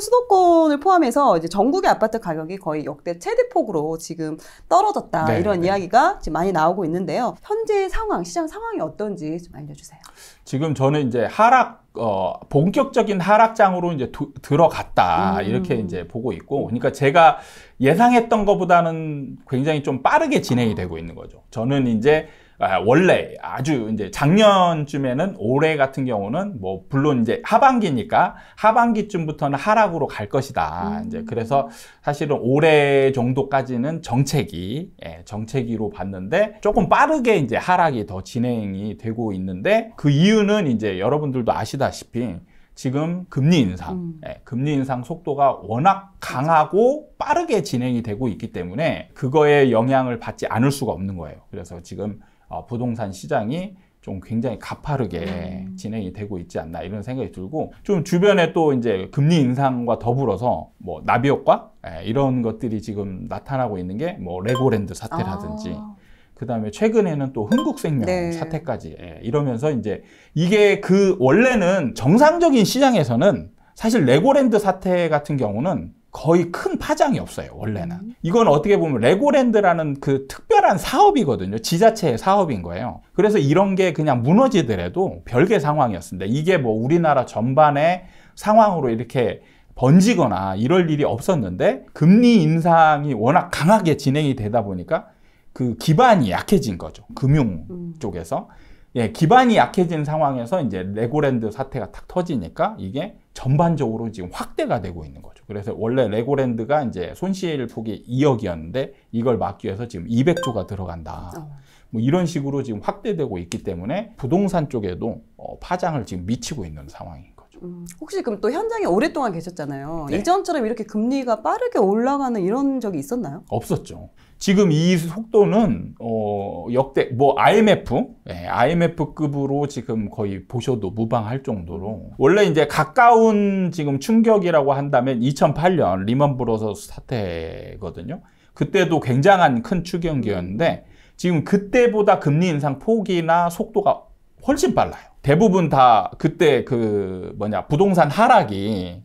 서울 수도권을 포함해서 이제 전국의 아파트 가격이 거의 역대 최대폭으로 지금 떨어졌다 네, 이런 네. 이야기가 지금 많이 나오고 있는데요. 현재 상황, 시장 상황이 어떤지 좀 알려주세요. 지금 저는 이제 하락 어, 본격적인 하락장으로 이제 도, 들어갔다. 음. 이렇게 이제 보고 있고. 그러니까 제가 예상했던 것보다는 굉장히 좀 빠르게 진행이 되고 있는 거죠. 저는 이제 아, 원래 아주 이제 작년쯤에는 올해 같은 경우는 뭐 물론 이제 하반기니까 하반기쯤부터는 하락으로 갈 것이다. 음. 이제 그래서 사실은 올해 정도까지는 정책이 예, 정책기로 봤는데 조금 빠르게 이제 하락이 더 진행이 되고 있는데 그 이유는 이제 여러분들도 아시다시피 지금 금리 인상, 음. 예, 금리 인상 속도가 워낙 강하고 빠르게 진행이 되고 있기 때문에 그거에 영향을 받지 않을 수가 없는 거예요. 그래서 지금 어, 부동산 시장이 좀 굉장히 가파르게 음. 진행이 되고 있지 않나 이런 생각이 들고 좀 주변에 또 이제 금리 인상과 더불어서 뭐 나비 효과 예, 이런 것들이 지금 나타나고 있는 게 뭐 레고랜드 사태라든지 아. 그다음에 최근에는 또 흥국생명 네. 사태까지 예, 이러면서 이제 이게 그 원래는 정상적인 시장에서는 사실 레고랜드 사태 같은 경우는 거의 큰 파장이 없어요, 원래는. 이건 어떻게 보면 레고랜드라는 그 특별한 사업이거든요. 지자체의 사업인 거예요. 그래서 이런 게 그냥 무너지더라도 별개 상황이었습니다. 이게 뭐 우리나라 전반의 상황으로 이렇게 번지거나 이럴 일이 없었는데 금리 인상이 워낙 강하게 진행이 되다 보니까 그 기반이 약해진 거죠. 금융 음. 쪽에서. 예, 기반이 약해진 상황에서 이제 레고랜드 사태가 탁 터지니까 이게 전반적으로 지금 확대가 되고 있는 거죠. 그래서 원래 레고랜드가 이제 손실 폭이 2억이었는데 이걸 막기 위해서 지금 200조가 들어간다. 어. 뭐 이런 식으로 지금 확대되고 있기 때문에 부동산 쪽에도 어, 파장을 지금 미치고 있는 상황인 거죠. 음, 혹시 그럼 또 현장에 오랫동안 계셨잖아요. 네. 이전처럼 이렇게 금리가 빠르게 올라가는 이런 적이 있었나요? 없었죠. 지금 이 속도는 어, 역대 뭐 IMF, 네, 예, IMF급으로 지금 거의 보셔도 무방할 정도로 원래 이제 가까운 지금 충격이라고 한다면 2008년 리먼 브로더스 사태거든요. 그때도 굉장한 큰 추경기였는데 지금 그때보다 금리 인상 폭이나 속도가 훨씬 빨라요. 대부분 다 그때 그 뭐냐 부동산 하락이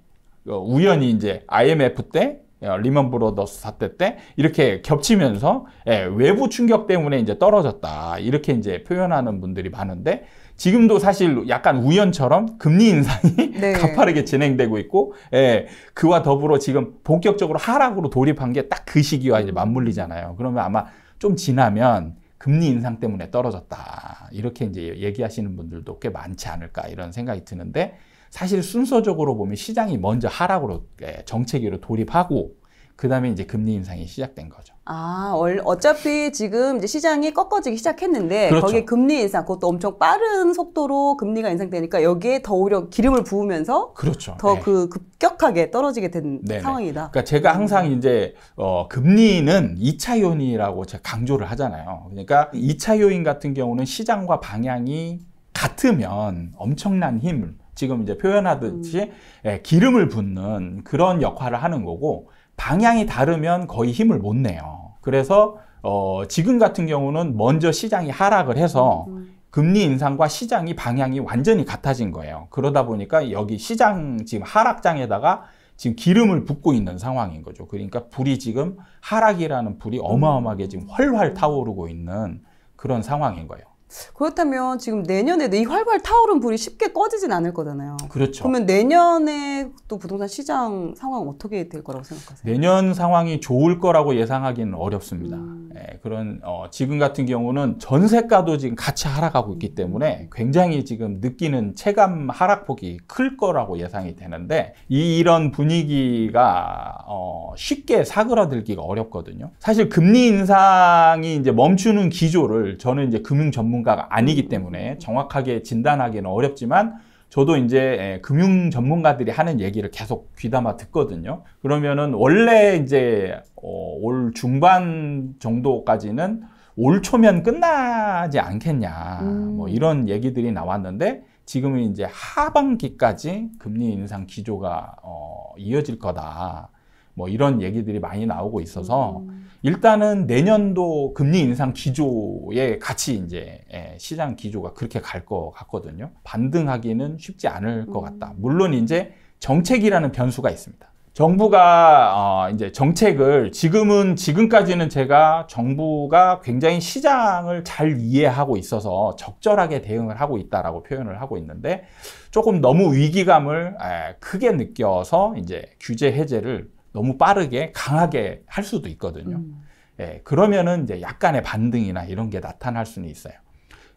어, 우연히 이제 IMF 때 리먼 브로더스 사태 때 이렇게 겹치면서 예, 외부 충격 때문에 이제 떨어졌다 이렇게 이제 표현하는 분들이 많은데 지금도 사실 약간 우연처럼 금리 인상이 네. 가파르게 진행되고 있고 예, 그와 더불어 지금 본격적으로 하락으로 돌입한 게 딱 그 시기와 이제 맞물리잖아요. 그러면 아마 좀 지나면 금리 인상 때문에 떨어졌다 이렇게 이제 얘기하시는 분들도 꽤 많지 않을까 이런 생각이 드는데 사실 순서적으로 보면 시장이 먼저 하락으로 예, 정책기로 돌입하고 그 다음에 이제 금리 인상이 시작된 거죠. 아, 어차피 지금 이제 시장이 꺾어지기 시작했는데 그렇죠. 거기에 금리 인상, 그것도 엄청 빠른 속도로 금리가 인상되니까 여기에 더 오히려 기름을 부으면서 그렇죠. 더그 네. 급격하게 떨어지게 된 네네. 상황이다. 그러니까 제가 음. 항상 이제 어, 금리는 이차 요인이라고 제가 강조를 하잖아요. 그러니까 이차 요인 같은 경우는 시장과 방향이 같으면 엄청난 힘을 지금 이제 표현하듯이 음. 예, 기름을 붓는 그런 역할을 하는 거고 방향이 다르면 거의 힘을 못 내요. 그래서 어, 지금 같은 경우는 먼저 시장이 하락을 해서 음. 금리 인상과 시장이 방향이 완전히 같아진 거예요. 그러다 보니까 여기 시장 지금 하락장에다가 지금 기름을 붓고 있는 상황인 거죠. 그러니까 불이 지금 하락이라는 불이 음. 어마어마하게 지금 훨훨 타오르고 있는 그런 상황인 거예요. 그렇다면 지금 내년에 도이 활발 타오른 불이 쉽게 꺼지진 않을 거잖아요. 그렇죠. 그러면 내년에 또 부동산 시장 상황 어떻게 될 거라고 생각하세요? 내년 상황이 좋을 거라고 예상하기는 어렵습니다. 음. 예, 그런 어, 지금 같은 경우는 전세가도 지금 같이 하락하고 있기 때문에 굉장히 지금 느끼는 체감 하락폭이 클 거라고 예상이 되는데 이, 이런 분위기가 어, 쉽게 사그라들기가 어렵거든요. 사실 금리 인상이 이제 멈추는 기조를 저는 이제 금융 전문 전문가가 아니기 때문에 정확하게 진단하기는 어렵지만 저도 이제 예, 금융 전문가들이 하는 얘기를 계속 귀담아 듣거든요. 그러면은 원래 이제 어, 올 중반 정도까지는 올 초면 끝나지 않겠냐 뭐 음. 뭐 이런 얘기들이 나왔는데 지금은 이제 하반기까지 금리 인상 기조가 어, 이어질 거다 뭐 이런 얘기들이 많이 나오고 있어서 음. 일단은 내년도 금리 인상 기조에 같이 이제 예, 시장 기조가 그렇게 갈 것 같거든요. 반등하기는 쉽지 않을 것 음. 같다. 물론 이제 정책이라는 변수가 있습니다. 정부가 어 이제 정책을 지금은 지금까지는 제가 정부가 굉장히 시장을 잘 이해하고 있어서 적절하게 대응을 하고 있다라고 표현을 하고 있는데 조금 너무 위기감을 크게 느껴서 이제 규제 해제를 너무 빠르게 강하게 할 수도 있거든요. 음. 예, 그러면은 이제 약간의 반등이나 이런 게 나타날 수는 있어요.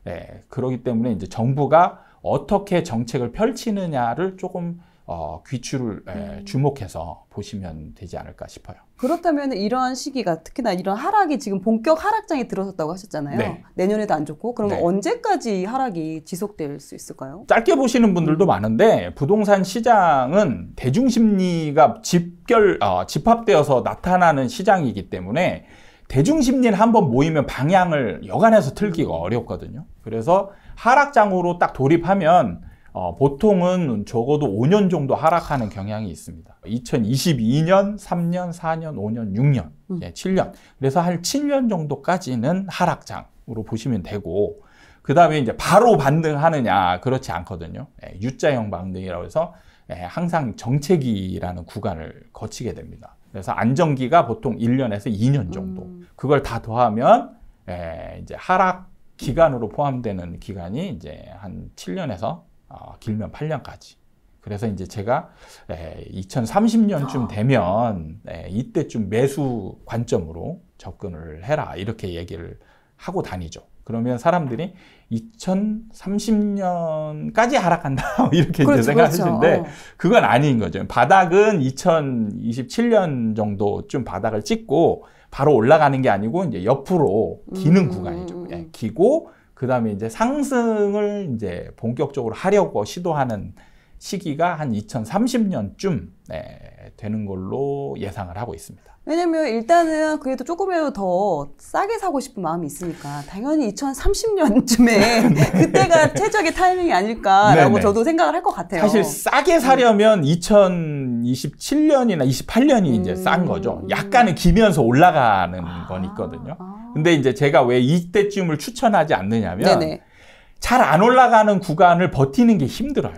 예, 그러기 때문에 이제 정부가 어떻게 정책을 펼치느냐를 조금 어, 귀추를 에, 예, 음. 주목해서 보시면 되지 않을까 싶어요. 그렇다면 이러한 시기가 특히나 이런 하락이 지금 본격 하락장에 들어섰다고 하셨잖아요. 네. 내년에도 안 좋고 그러면 네. 언제까지 하락이 지속될 수 있을까요? 짧게 보시는 분들도 음. 많은데 부동산 시장은 대중 심리가 집결 어, 집합되어서 나타나는 시장이기 때문에 대중 심리를 한번 모이면 방향을 여간해서 틀기가 어렵거든요. 그래서 하락장으로 딱 돌입하면 어, 보통은 적어도 5년 정도 하락하는 경향이 있습니다. 2022년, 3년, 4년, 5년, 6년, 음. 예, 7년. 그래서 한 7년 정도까지는 하락장으로 보시면 되고, 그 다음에 이제 바로 반등하느냐, 그렇지 않거든요. 예, U자형 반등이라고 해서 예, 항상 정체기라는 구간을 거치게 됩니다. 그래서 안정기가 보통 1년에서 2년 정도. 음. 그걸 다 더하면, 예, 이제 하락 기간으로 포함되는 기간이 이제 한 7년에서 어, 길면 8년까지. 그래서 이제 제가 에, 2030년쯤 아. 되면 에, 이때쯤 매수 관점으로 접근을 해라 이렇게 얘기를 하고 다니죠. 그러면 사람들이 2030년까지 하락한다 이렇게 그렇죠, 생각하시는데 그렇죠. 어. 그건 아닌 거죠. 바닥은 2027년 정도쯤 바닥을 찍고 바로 올라가는 게 아니고 이제 옆으로 기는 음, 구간이죠. 음, 음. 기고 그 다음에 이제 상승을 이제 본격적으로 하려고 시도하는 시기가 한 2030년쯤 네, 되는 걸로 예상을 하고 있습니다. 왜냐면 일단은 그래도 조금이라도 더 싸게 사고 싶은 마음이 있으니까 당연히 2030년쯤에 네. 그때가 최적의 타이밍이 아닐까라고 네, 네. 저도 생각을 할 것 같아요. 사실 싸게 음. 사려면 2027년이나 28년이 음. 이제 싼 거죠. 약간은 기면서 올라가는 아. 건 있거든요. 아. 근데 이제 제가 왜 이때쯤을 추천하지 않느냐면 잘 안 올라가는 구간을 버티는 게 힘들어요.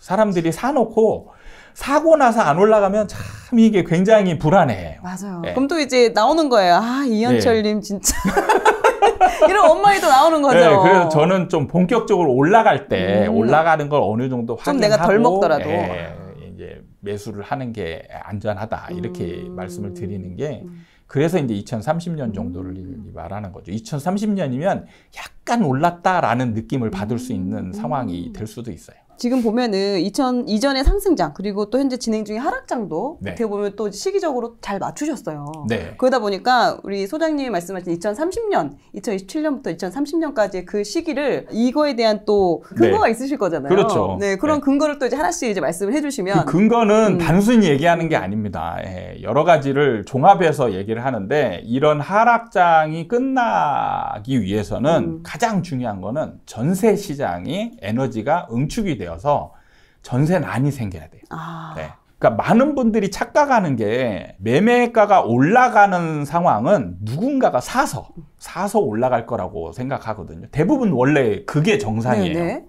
사람들이 사놓고 사고 나서 안 올라가면 참 이게 굉장히 불안해요. 맞아요. 네. 그럼 또 이제 나오는 거예요. 아, 이현철님 네. 진짜. 이런 엄마이도 나오는 거죠. 네, 그래서 저는 좀 본격적으로 올라갈 때 음. 올라가는 걸 어느 정도 확인하고 좀 내가 덜 먹더라도 예, 이제 매수를 하는 게 안전하다 이렇게 음. 말씀을 드리는 게 음. 그래서 이제 2030년 정도를 음. 말하는 거죠. 2030년이면 약간 올랐다라는 느낌을 받을 수 있는 음. 상황이 될 수도 있어요. 지금 보면은 2000 이전의 상승장 그리고 또 현재 진행 중인 하락장도 네. 어떻게 보면 또 시기적으로 잘 맞추셨어요. 네. 그러다 보니까 우리 소장님이 말씀하신 2030년, 2027년부터 2030년까지 의그 시기를 이거에 대한 또 네. 근거가 네. 있으실 거잖아요. 그렇죠. 네, 그런 네. 근거를 또 이제 하나씩 이제 말씀을 해주시면 그 근거는 음. 단순히 얘기하는 게 아닙니다. 예, 여러 가지를 종합해서 얘기를 하는데 이런 하락장이 끝나기 위해서는 음. 가장 중요한 거는 전세 시장이 에너지가 응축이 돼요. 되어서 전세난이 생겨야 돼요. 아... 네. 그러니까 많은 분들이 착각하는 게 매매가가 올라가는 상황은 누군가가 사서 사서 올라갈 거라고 생각하거든요. 대부분 원래 그게 정상이에요. 네네. 네.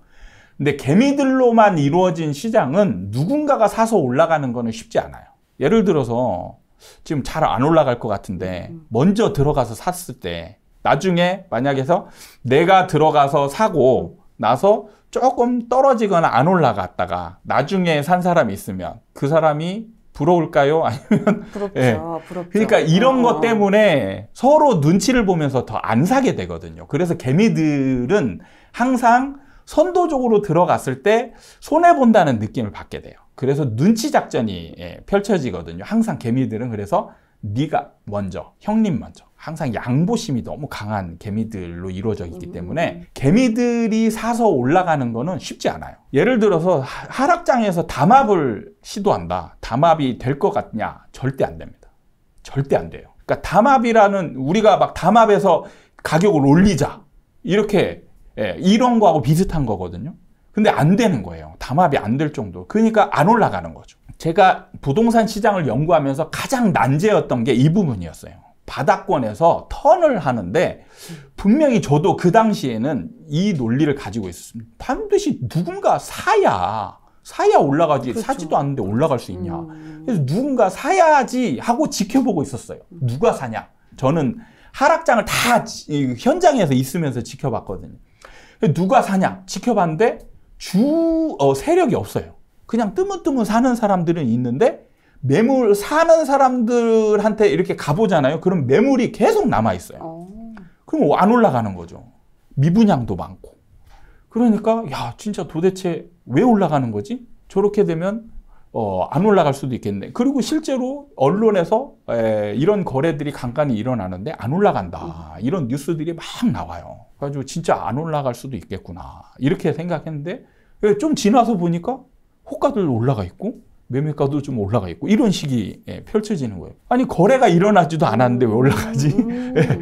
근데 개미들로만 이루어진 시장은 누군가가 사서 올라가는 거는 쉽지 않아요. 예를 들어서 지금 잘 안 올라갈 것 같은데 음, 음. 먼저 들어가서 샀을 때 나중에 만약에서 내가 들어가서 사고 나서 조금 떨어지거나 안 올라갔다가 나중에 산 사람이 있으면 그 사람이 부러울까요? 아니면 부럽죠. 예. 부럽죠. 그러니까 이런 어. 것 때문에 서로 눈치를 보면서 더 안 사게 되거든요. 그래서 개미들은 항상 선도적으로 들어갔을 때 손해 본다는 느낌을 받게 돼요. 그래서 눈치 작전이 예, 펼쳐지거든요. 항상 개미들은 그래서 네가 먼저, 형님 먼저. 항상 양보심이 너무 강한 개미들로 이루어져 있기 음. 때문에 개미들이 사서 올라가는 거는 쉽지 않아요. 예를 들어서 하락장에서 담합을 시도한다. 담합이 될 것 같냐? 절대 안 됩니다. 절대 안 돼요. 그러니까 담합이라는 우리가 막 담합에서 가격을 올리자. 이렇게 예, 이런 거하고 비슷한 거거든요. 근데 안 되는 거예요. 담합이 안 될 정도. 그러니까 안 올라가는 거죠. 제가 부동산 시장을 연구하면서 가장 난제였던 게 이 부분이었어요. 바닥권에서 턴을 하는데 분명히 저도 그 당시에는 이 논리를 가지고 있었습니다. 반드시 누군가 사야 사야 올라가지 그렇죠. 사지도 않는데 올라갈 수 있냐. 음. 그래서 누군가 사야지 하고 지켜보고 있었어요. 누가 사냐. 저는 하락장을 다 현장에서 있으면서 지켜봤거든요. 누가 사냐 지켜봤는데 주 어, 세력이 없어요. 그냥 뜨문뜨문 사는 사람들은 있는데 매물 사는 사람들한테 이렇게 가보잖아요. 그럼 매물이 계속 남아 있어요. 어. 그럼 안 올라가는 거죠. 미분양도 많고. 그러니까 야 진짜 도대체 왜 올라가는 거지? 저렇게 되면 어, 안 올라갈 수도 있겠네. 그리고 실제로 언론에서 에, 이런 거래들이 간간히 일어나는데 안 올라간다. 이런 뉴스들이 막 나와요. 그래가지고 진짜 안 올라갈 수도 있겠구나. 이렇게 생각했는데 예, 좀 지나서 보니까 호가도 올라가 있고 매매가도 좀 올라가 있고 이런 식이 예, 펼쳐지는 거예요. 아니 거래가 일어나지도 않았는데 왜 올라가지? 음. 예.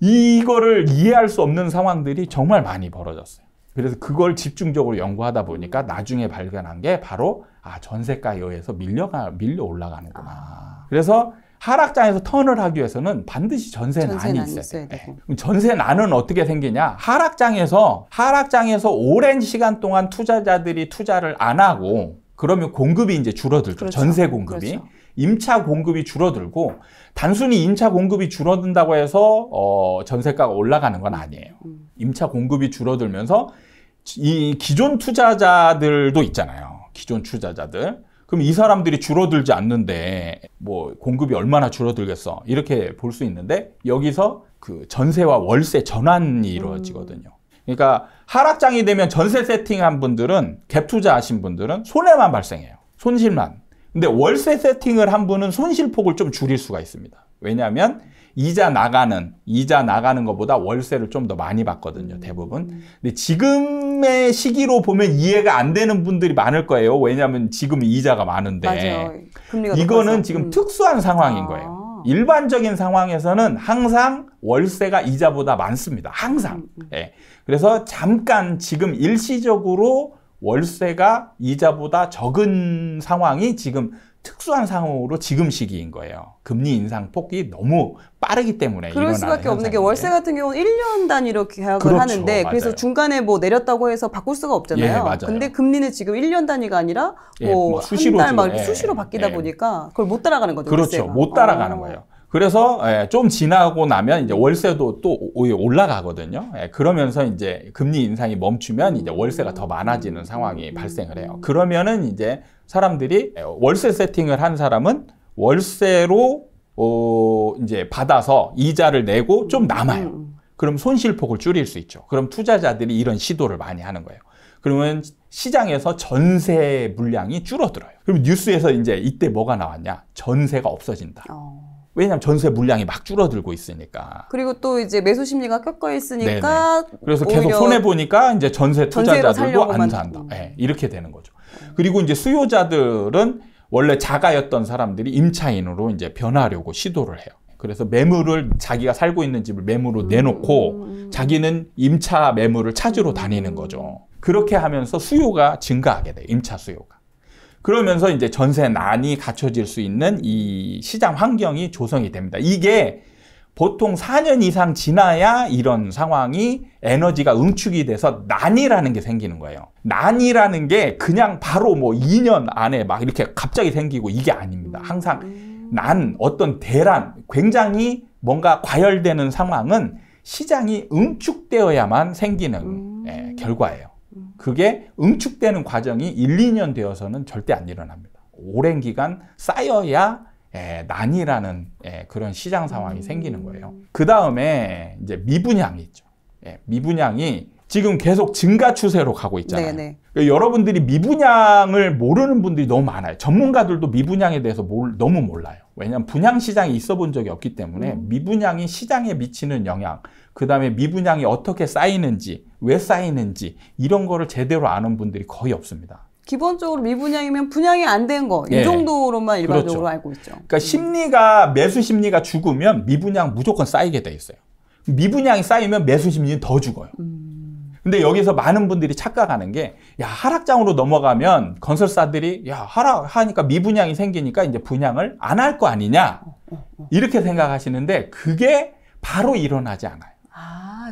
이거를 이해할 수 없는 상황들이 정말 많이 벌어졌어요. 그래서 그걸 집중적으로 연구하다 보니까 나중에 발견한 게 바로 아 전세가에 의해서 밀려가 밀려 올라가는구나. 아. 그래서 하락장에서 턴을 하기 위해서는 반드시 전세 난이 있어야, 있어야 돼. 되고. 네. 전세 난은 어떻게 생기냐? 하락장에서 하락장에서 오랜 시간 동안 투자자들이 투자를 안 하고 그러면 공급이 이제 줄어들죠. 그렇죠. 전세 공급이. 그렇죠. 임차 공급이 줄어들고 단순히 임차 공급이 줄어든다고 해서 어 전세가가 올라가는 건 아니에요. 음. 임차 공급이 줄어들면서 이 기존 투자자들도 있잖아요. 기존 투자자들. 그럼 이 사람들이 줄어들지 않는데 뭐 공급이 얼마나 줄어들겠어 이렇게 볼 수 있는데 여기서 그 전세와 월세 전환이 음. 이루어지거든요. 그러니까 하락장이 되면 전세 세팅한 분들은 갭 투자하신 분들은 손해만 발생해요. 손실만. 근데 월세 세팅을 한 분은 손실폭을 좀 줄일 수가 있습니다. 왜냐하면 이자 나가는 이자 나가는 것보다 월세를 좀 더 많이 받거든요. 음. 대부분. 근데 지금의 시기로 보면 이해가 안 되는 분들이 많을 거예요. 왜냐하면 지금 이자가 많은데 이거는 높아서. 지금 음. 특수한 상황인 아. 거예요. 아. 일반적인 상황에서는 항상 월세가 이자보다 많습니다. 항상. 음, 음. 예. 그래서 잠깐 지금 일시적으로 월세가 이자보다 적은 상황이 지금 특수한 상황으로 지금 시기인 거예요. 금리 인상 폭이 너무 빠르기 때문에 그럴 수밖에 현상인데. 없는 게 월세 같은 경우는 1년 단위로 계약을 그렇죠, 하는데 맞아요. 그래서 중간에 뭐 내렸다고 해서 바꿀 수가 없잖아요. 예, 맞아요. 근데 금리는 지금 1년 단위가 아니라 뭐, 예, 뭐, 뭐 수시로 한달막 예, 수시로 바뀌다 예. 보니까 그걸 못 따라가는 거죠. 그렇죠. 월세가. 못 따라가는 아. 거예요. 그래서 예, 좀 지나고 나면 이제 월세도 또 올라가거든요. 예, 그러면서 이제 금리 인상이 멈추면 이제 월세가 더 많아지는 상황이 발생을 해요. 그러면은 이제 사람들이 예, 월세 세팅을 한 사람은 월세로 어 이제 받아서 이자를 내고 좀 남아요. 음. 그럼 손실폭을 줄일 수 있죠. 그럼 투자자들이 이런 시도를 많이 하는 거예요. 그러면 시장에서 전세 물량이 줄어들어요. 그럼 뉴스에서 이제 이때 뭐가 나왔냐? 전세가 없어진다. 어. 왜냐하면 전세 물량이 막 줄어들고 있으니까. 그리고 또 이제 매수 심리가 꺾어 있으니까. 네네. 그래서 계속 손해 보니까 이제 전세 투자자들도 안 산다. 네, 이렇게 되는 거죠. 그리고 이제 수요자들은 원래 자가였던 사람들이 임차인으로 이제 변하려고 시도를 해요. 그래서 매물을 자기가 살고 있는 집을 매물로 음. 내놓고 자기는 임차 매물을 찾으러 다니는 거죠. 그렇게 하면서 수요가 증가하게 돼요. 임차 수요가. 그러면서 이제 전세난이 갖춰질 수 있는 이 시장 환경이 조성이 됩니다. 이게 보통 4년 이상 지나야 이런 상황이 에너지가 응축이 돼서 난이라는 게 생기는 거예요. 난이라는 게 그냥 바로 뭐 2년 안에 막 이렇게 갑자기 생기고 이게 아닙니다. 항상 난, 어떤 대란, 굉장히 뭔가 과열되는 상황은 시장이 응축되어야만 생기는 예, 음... 예, 결과예요. 그게 응축되는 과정이 1, 2년 되어서는 절대 안 일어납니다. 오랜 기간 쌓여야 예, 난이라는 예, 그런 시장 상황이 음. 생기는 거예요. 그 다음에 이제 미분양이 있죠. 예, 미분양이 지금 계속 증가 추세로 가고 있잖아요. 그러니까 여러분들이 미분양을 모르는 분들이 너무 많아요. 전문가들도 미분양에 대해서 몰, 너무 몰라요. 왜냐하면 분양 시장이 있어 본 적이 없기 때문에 음. 미분양이 시장에 미치는 영향, 그 다음에 미분양이 어떻게 쌓이는지, 왜 쌓이는지 이런 거를 제대로 아는 분들이 거의 없습니다. 기본적으로 미분양이면 분양이 안 된 거, 이 예. 정도로만 그렇죠. 일반적으로 그렇죠. 알고 있죠. 그러니까 심리가, 매수 심리가 죽으면 미분양 무조건 쌓이게 돼 있어요. 미분양이 쌓이면 매수 심리는 더 죽어요. 음... 근데 여기서 많은 분들이 착각하는 게, 야, 하락장으로 넘어가면 건설사들이, 야, 하락하니까 미분양이 생기니까 이제 분양을 안 할 거 아니냐. 어, 어, 어. 이렇게 생각하시는데, 그게 바로 일어나지 않아요.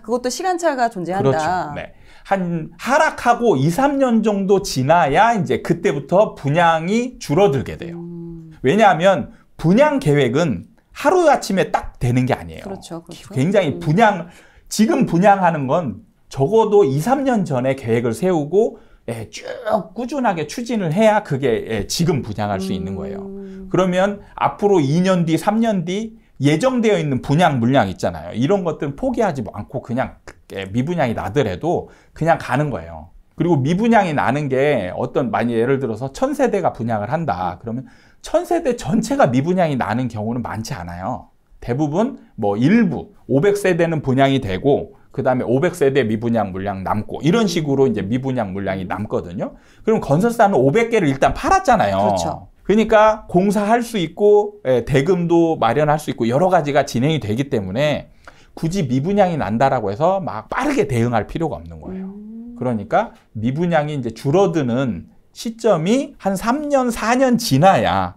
그것도 시간차가 존재한다. 그렇죠. 네. 한 하락하고 2, 3년 정도 지나야 이제 그때부터 분양이 줄어들게 돼요. 음. 왜냐하면 분양 계획은 하루 아침에 딱 되는 게 아니에요. 그렇죠. 그렇죠. 굉장히 음. 분양 지금 분양하는 건 적어도 2, 3년 전에 계획을 세우고 예, 쭉 꾸준하게 추진을 해야 그게 예, 지금 분양할 수 있는 거예요. 음. 그러면 앞으로 2년 뒤, 3년 뒤 예정되어 있는 분양 물량 있잖아요. 이런 것들은 포기하지 않고 그냥 예, 미분양이 나더라도 그냥 가는 거예요. 그리고 미분양이 나는 게 어떤 많이 예를 들어서 천세대가 분양을 한다. 그러면 천세대 전체가 미분양이 나는 경우는 많지 않아요. 대부분 뭐 일부 500세대는 분양이 되고 그 다음에 500세대 미분양 물량 남고 이런 식으로 이제 미분양 물량이 남거든요. 그럼 건설사는 500개를 일단 팔았잖아요. 그렇죠. 그러니까 공사할 수 있고 예, 대금도 마련할 수 있고 여러 가지가 진행이 되기 때문에 굳이 미분양이 난다라고 해서 막 빠르게 대응할 필요가 없는 거예요. 음. 그러니까 미분양이 이제 줄어드는 시점이 한 3년, 4년 지나야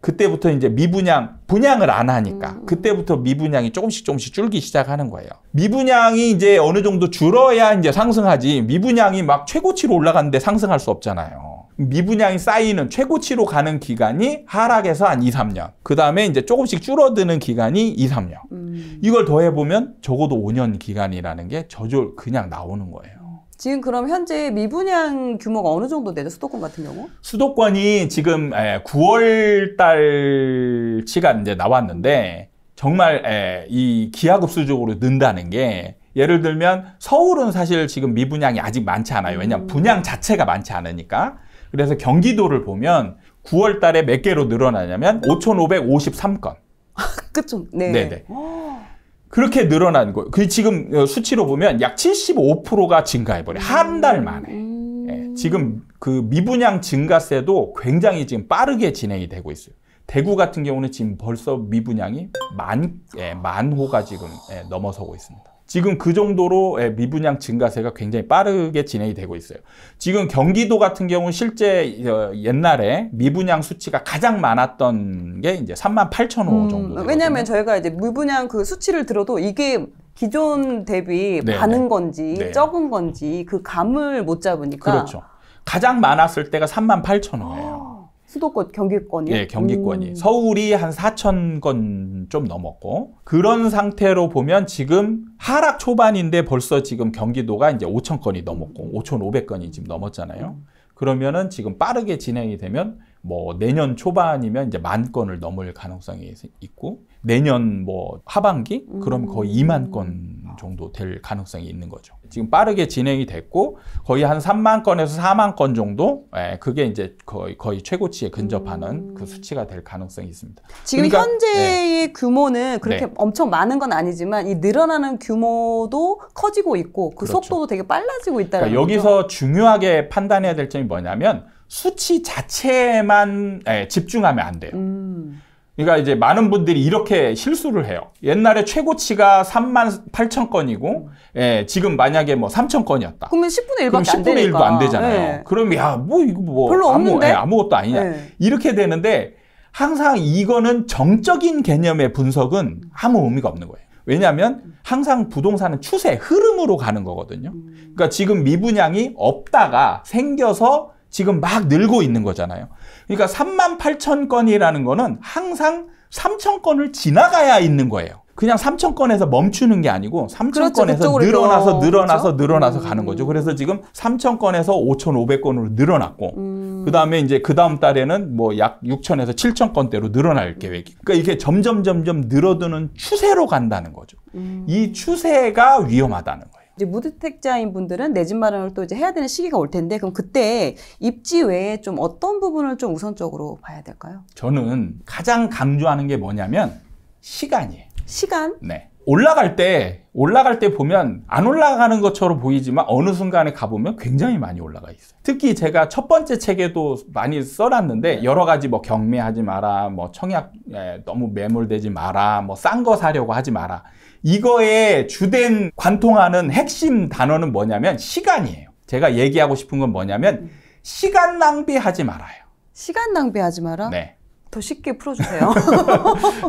그때부터 이제 미분양, 분양을 안 하니까 음. 그때부터 미분양이 조금씩 조금씩 줄기 시작하는 거예요. 미분양이 이제 어느 정도 줄어야 이제 상승하지 미분양이 막 최고치로 올라갔는데 상승할 수 없잖아요. 미분양이 쌓이는 최고치로 가는 기간이 하락해서 한 2, 3년. 그 다음에 이제 조금씩 줄어드는 기간이 2, 3년. 음. 이걸 더해보면 적어도 5년 기간이라는 게 저절 그냥 나오는 거예요. 지금 그럼 현재 미분양 규모가 어느 정도 되죠? 수도권 같은 경우? 수도권이 지금 9월 달치가 이제 나왔는데 정말 이 기하급수적으로 는다는 게 예를 들면 서울은 사실 지금 미분양이 아직 많지 않아요. 왜냐하면 음. 분양 자체가 많지 않으니까. 그래서 경기도를 보면 9월 달에 몇 개로 늘어나냐면 5,553건. 그쵸. 네. 네네. 그렇게 늘어난 거예요. 그 지금 수치로 보면 약 75%가 증가해버려한 달 만에. 음. 예, 지금 그 미분양 증가세도 굉장히 지금 빠르게 진행이 되고 있어요. 대구 같은 경우는 지금 벌써 미분양이 만, 예, 만 호가 지금 예, 넘어서고 있습니다. 지금 그 정도로 예, 미분양 증가세가 굉장히 빠르게 진행이 되고 있어요. 지금 경기도 같은 경우 실제 어, 옛날에 미분양 수치가 가장 많았던 게 이제 3만 8천 호 정도. 음, 왜냐하면 저희가 이제 미분양 그 수치를 들어도 이게 기존 대비 네 많은 네. 건지 네. 적은 건지 그 감을 못 잡으니까. 그렇죠. 가장 많았을 때가 3만 8천 호예요. 수도권 경기권이 예, 경기권이 음. 서울이 한 4천 건 좀 넘었고 그런 상태로 보면 지금 하락 초반인데 벌써 지금 경기도가 이제 5천 건이 넘었고 5,500건이 지금 넘었잖아요. 음. 그러면은 지금 빠르게 진행이 되면 뭐 내년 초반이면 이제 만 건을 넘을 가능성이 있고 내년 뭐 하반기 그럼 거의 2만 음. 건 정도 될 가능성이 있는 거죠. 지금 빠르게 진행이 됐고 거의 한 3만 건에서 4만 건 정도 예, 그게 이제 거의 거의 최고치에 근접하는 그 음. 수치가 될 가능성이 있습니다. 지금 그러니까, 현재의 네. 규모는 그렇게 네. 엄청 많은 건 아니지만 이 늘어나는 규모도 커지고 있고 그 그렇죠. 속도도 되게 빨라지고 있다는 그러니까 여기서 중요하게 판단해야 될 점이 뭐냐면 수치 자체에만 예, 집중하면 안 돼요. 음. 그러니까 이제 많은 분들이 이렇게 실수를 해요. 옛날에 최고치가 3만 8천 건이고, 예, 지금 만약에 뭐 3천 건이었다. 그러면 10분의 1밖에 안 되니까. 10분의 1도 안 되잖아요. 네. 그럼 야, 뭐 이거 뭐 별로 아무, 없는데? 예, 아무것도 아니냐. 네. 이렇게 되는데 항상 이거는 정적인 개념의 분석은 아무 의미가 없는 거예요. 왜냐하면 항상 부동산은 추세, 흐름으로 가는 거거든요. 그러니까 지금 미분양이 없다가 생겨서 지금 막 늘고 있는 거잖아요. 그러니까 3만 8천 건이라는 거는 항상 3천 건을 지나가야 있는 거예요. 그냥 3천 건에서 멈추는 게 아니고 3천 그렇죠. 건에서 늘어나서 늘어나서 그렇죠? 늘어나서 음. 가는 거죠. 그래서 지금 3천 건에서 5,500건으로 늘어났고 음. 그다음에 이제 그 다음 달에는 뭐 약 6천에서 7천 건대로 늘어날 계획이. 그러니까 이게 점점 점점 늘어드는 추세로 간다는 거죠. 음. 이 추세가 위험하다는 거예요. 이제 무주택자인 분들은 내집 마련을 또 이제 해야 되는 시기가 올 텐데 그럼 그때 입지 외에 좀 어떤 부분을 좀 우선적으로 봐야 될까요? 저는 가장 강조하는 게 뭐냐면 시간이에요. 시간? 네. 올라갈 때 올라갈 때 보면 안 올라가는 것처럼 보이지만 어느 순간에 가보면 굉장히 많이 올라가 있어요. 특히 제가 첫 번째 책에도 많이 써놨는데 네. 여러 가지 뭐 경매하지 마라, 뭐 청약 예, 너무 매몰되지 마라, 뭐 싼 거 사려고 하지 마라. 이거에 주된 관통하는 핵심 단어는 뭐냐면 시간이에요. 제가 얘기하고 싶은 건 뭐냐면 음. 시간 낭비하지 말아요. 시간 낭비하지 마라? 네. 더 쉽게 풀어주세요.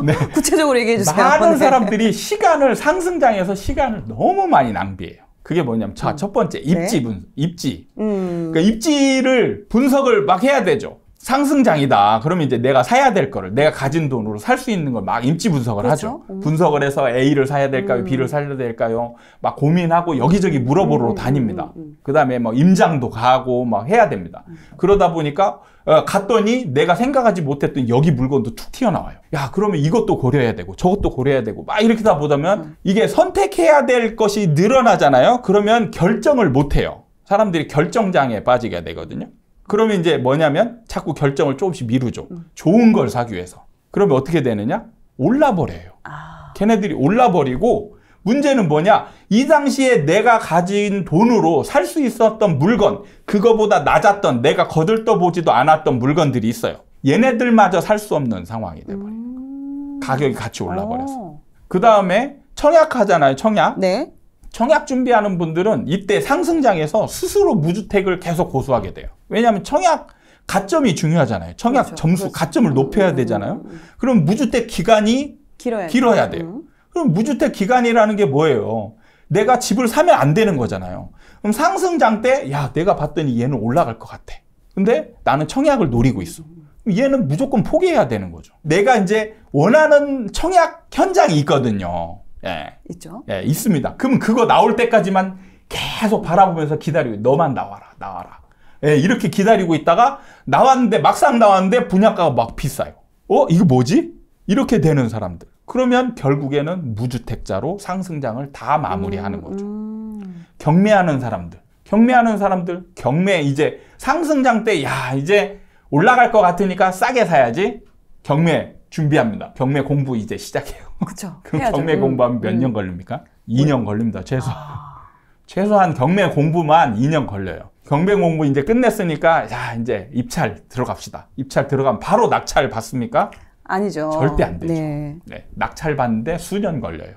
네. 구체적으로 얘기해 주세요. 많은 네. 사람들이 시간을 상승장에서 시간을 너무 많이 낭비해요. 그게 뭐냐면 자첫 음. 번째 입지 네. 분 입지. 음. 그러니까 입지를 분석을 막 해야 되죠. 상승장이다. 그러면 이제 내가 사야 될 거를 내가 가진 돈으로 살 수 있는 걸 막 임치 분석을 그렇죠? 하죠. 음. 분석을 해서 A를 사야 될까요? 음. B를 사야 될까요? 막 고민하고 여기저기 물어보러 음. 음 다닙니다. 음, 음. 그다음에 뭐 임장도 가고 막 해야 됩니다. 그러다 보니까 어, 갔더니 내가 생각하지 못했던 여기 물건도 툭 튀어나와요. 야, 그러면 이것도 고려해야 되고 저것도 고려해야 되고 막 이렇게 다 보다면 이게 선택해야 될 것이 늘어나잖아요. 그러면 결정을 못 해요. 사람들이 결정장애에 빠지게 되거든요. 그러면 이제 뭐냐면 자꾸 결정을 조금씩 미루죠. 음. 좋은 걸 사기 위해서. 그러면 어떻게 되느냐? 올라버려요. 아... 걔네들이 올라버리고 문제는 뭐냐? 이 당시에 내가 가진 돈으로 살 수 있었던 물건, 그거보다 낮았던 내가 거들떠보지도 않았던 물건들이 있어요. 얘네들마저 살 수 없는 상황이 돼버려요. 음... 가격이 같이 올라버려서. 어. 그 다음에 청약하잖아요, 청약. 네. 청약 준비하는 분들은 이때 상승장에서 스스로 무주택을 계속 고수하게 돼요. 왜냐하면 청약 가점이 중요하잖아요. 청약 그렇죠. 점수 그렇죠. 가점을 높여야 되잖아요. 음, 음, 음. 그럼 무주택 기간이 길어야, 길어야 돼요. 돼 그럼 무주택 기간이라는 게 뭐예요? 내가 집을 사면 안 되는 거잖아요. 그럼 상승장 때, 야, 내가 봤더니 얘는 올라갈 것 같아. 근데 나는 청약을 노리고 있어. 얘는 무조건 포기해야 되는 거죠. 내가 이제 원하는 청약 현장이 있거든요. 예. 있죠. 예, 있습니다. 그럼 그거 나올 때까지만 계속 바라보면서 기다리고, 너만 나와라, 나와라. 예, 이렇게 기다리고 있다가 나왔는데 막상 나왔는데 분양가가 막 비싸요. 어? 이거 뭐지? 이렇게 되는 사람들. 그러면 결국에는 무주택자로 상승장을 다 마무리하는 거죠. 음. 경매하는 사람들. 경매하는 사람들 경매 이제 상승장 때 야 이제 올라갈 것 같으니까 싸게 사야지 경매 준비합니다. 경매 공부 이제 시작해요. 그렇죠. 그 그럼 경매 음. 공부하면 몇년 음. 걸립니까? 2년 걸립니다. 최소. 아. 최소한 경매 공부만 2년 걸려요. 경백 공부 이제 끝냈으니까 자 이제 입찰 들어갑시다. 입찰 들어가면 바로 낙찰 받습니까? 아니죠. 절대 안 되죠. 네. 네. 낙찰 받는데 수년 걸려요.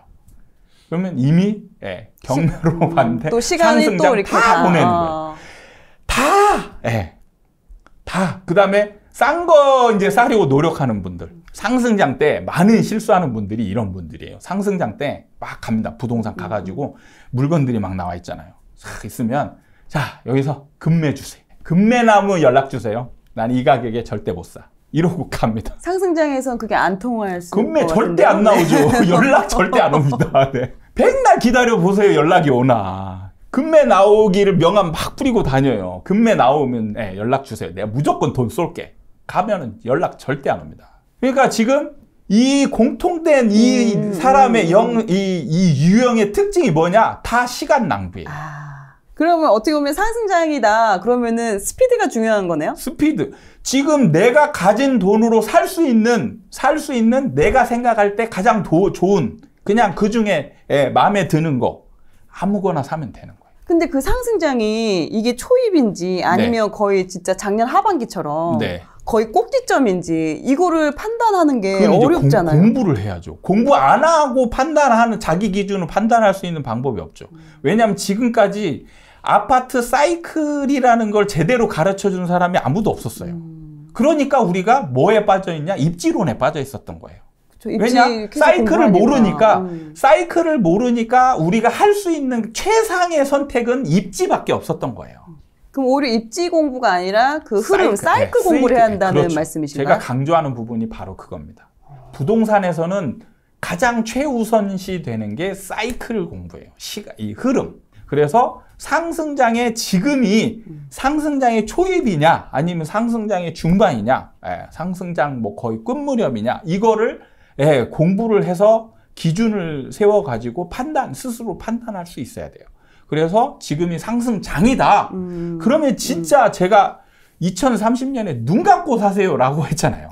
그러면 이미 예, 경매로 시, 음, 받는데 또 시간이 또 이렇게 다, 다 보내는 어. 거예요. 다, 예, 다. 그 다음에 싼 거 이제 싸려고 노력하는 분들, 상승장 때 많은 실수하는 분들이 이런 분들이에요. 상승장 때 막 갑니다. 부동산 가가지고 음. 물건들이 막 나와 있잖아요. 싹 있으면 자 여기서 금매 주세요. 금매나무 연락 주세요. 난 이 가격에 절대 못 사. 이러고 갑니다. 상승장에선 그게 안 통할 수 금매 절대 안 나오죠. 연락 절대 안 옵니다. 네. 백날 기다려 보세요. 연락이 오나. 금매 나오기를 명함 막 뿌리고 다녀요. 금매 나오면 네, 연락 주세요. 내가 무조건 돈 쏠게. 가면은 연락 절대 안 옵니다. 그러니까 지금 이 공통된 이 음, 사람의 음. 영, 이, 이 유형의 특징이 뭐냐? 다 시간 낭비예요. 아. 그러면 어떻게 보면 상승장이다. 그러면은 스피드가 중요한 거네요? 스피드. 지금 내가 가진 돈으로 살 수 있는, 살 수 있는 내가 생각할 때 가장 도, 좋은, 그냥 그 중에 예, 마음에 드는 거. 아무거나 사면 되는 거예요. 근데 그 상승장이 이게 초입인지 아니면 네. 거의 진짜 작년 하반기처럼 네. 거의 꼭지점인지 이거를 판단하는 게 어렵잖아요. 공, 부를 해야죠. 공부 안 하고 판단하는 자기 기준으로 판단할 수 있는 방법이 없죠. 왜냐하면 지금까지 아파트 사이클이라는 걸 제대로 가르쳐 준 사람이 아무도 없었어요. 음. 그러니까 우리가 뭐에 빠져 있냐? 입지론에 빠져 있었던 거예요. 왜냐? 사이클을 모르니까 음. 사이클을 모르니까 우리가 할 수 있는 최상의 선택은 입지밖에 없었던 거예요. 그럼 오히려 입지 공부가 아니라 그 흐름, 사이클, 사이클 네, 공부를 사이클, 해야 한다는 그렇죠. 말씀이신가요? 제가 강조하는 부분이 바로 그겁니다. 부동산에서는 가장 최우선시 되는 게 사이클 공부예요. 시가, 이 흐름. 그래서 상승장의 지금이 상승장의 초입이냐 아니면 상승장의 중반이냐 예, 상승장 뭐 거의 끝무렵이냐 이거를 예, 공부를 해서 기준을 세워 가지고 판단 스스로 판단할 수 있어야 돼요. 그래서 지금이 상승장이다. 음, 그러면 진짜 음. 제가 2030년에 눈 감고 사세요라고 했잖아요.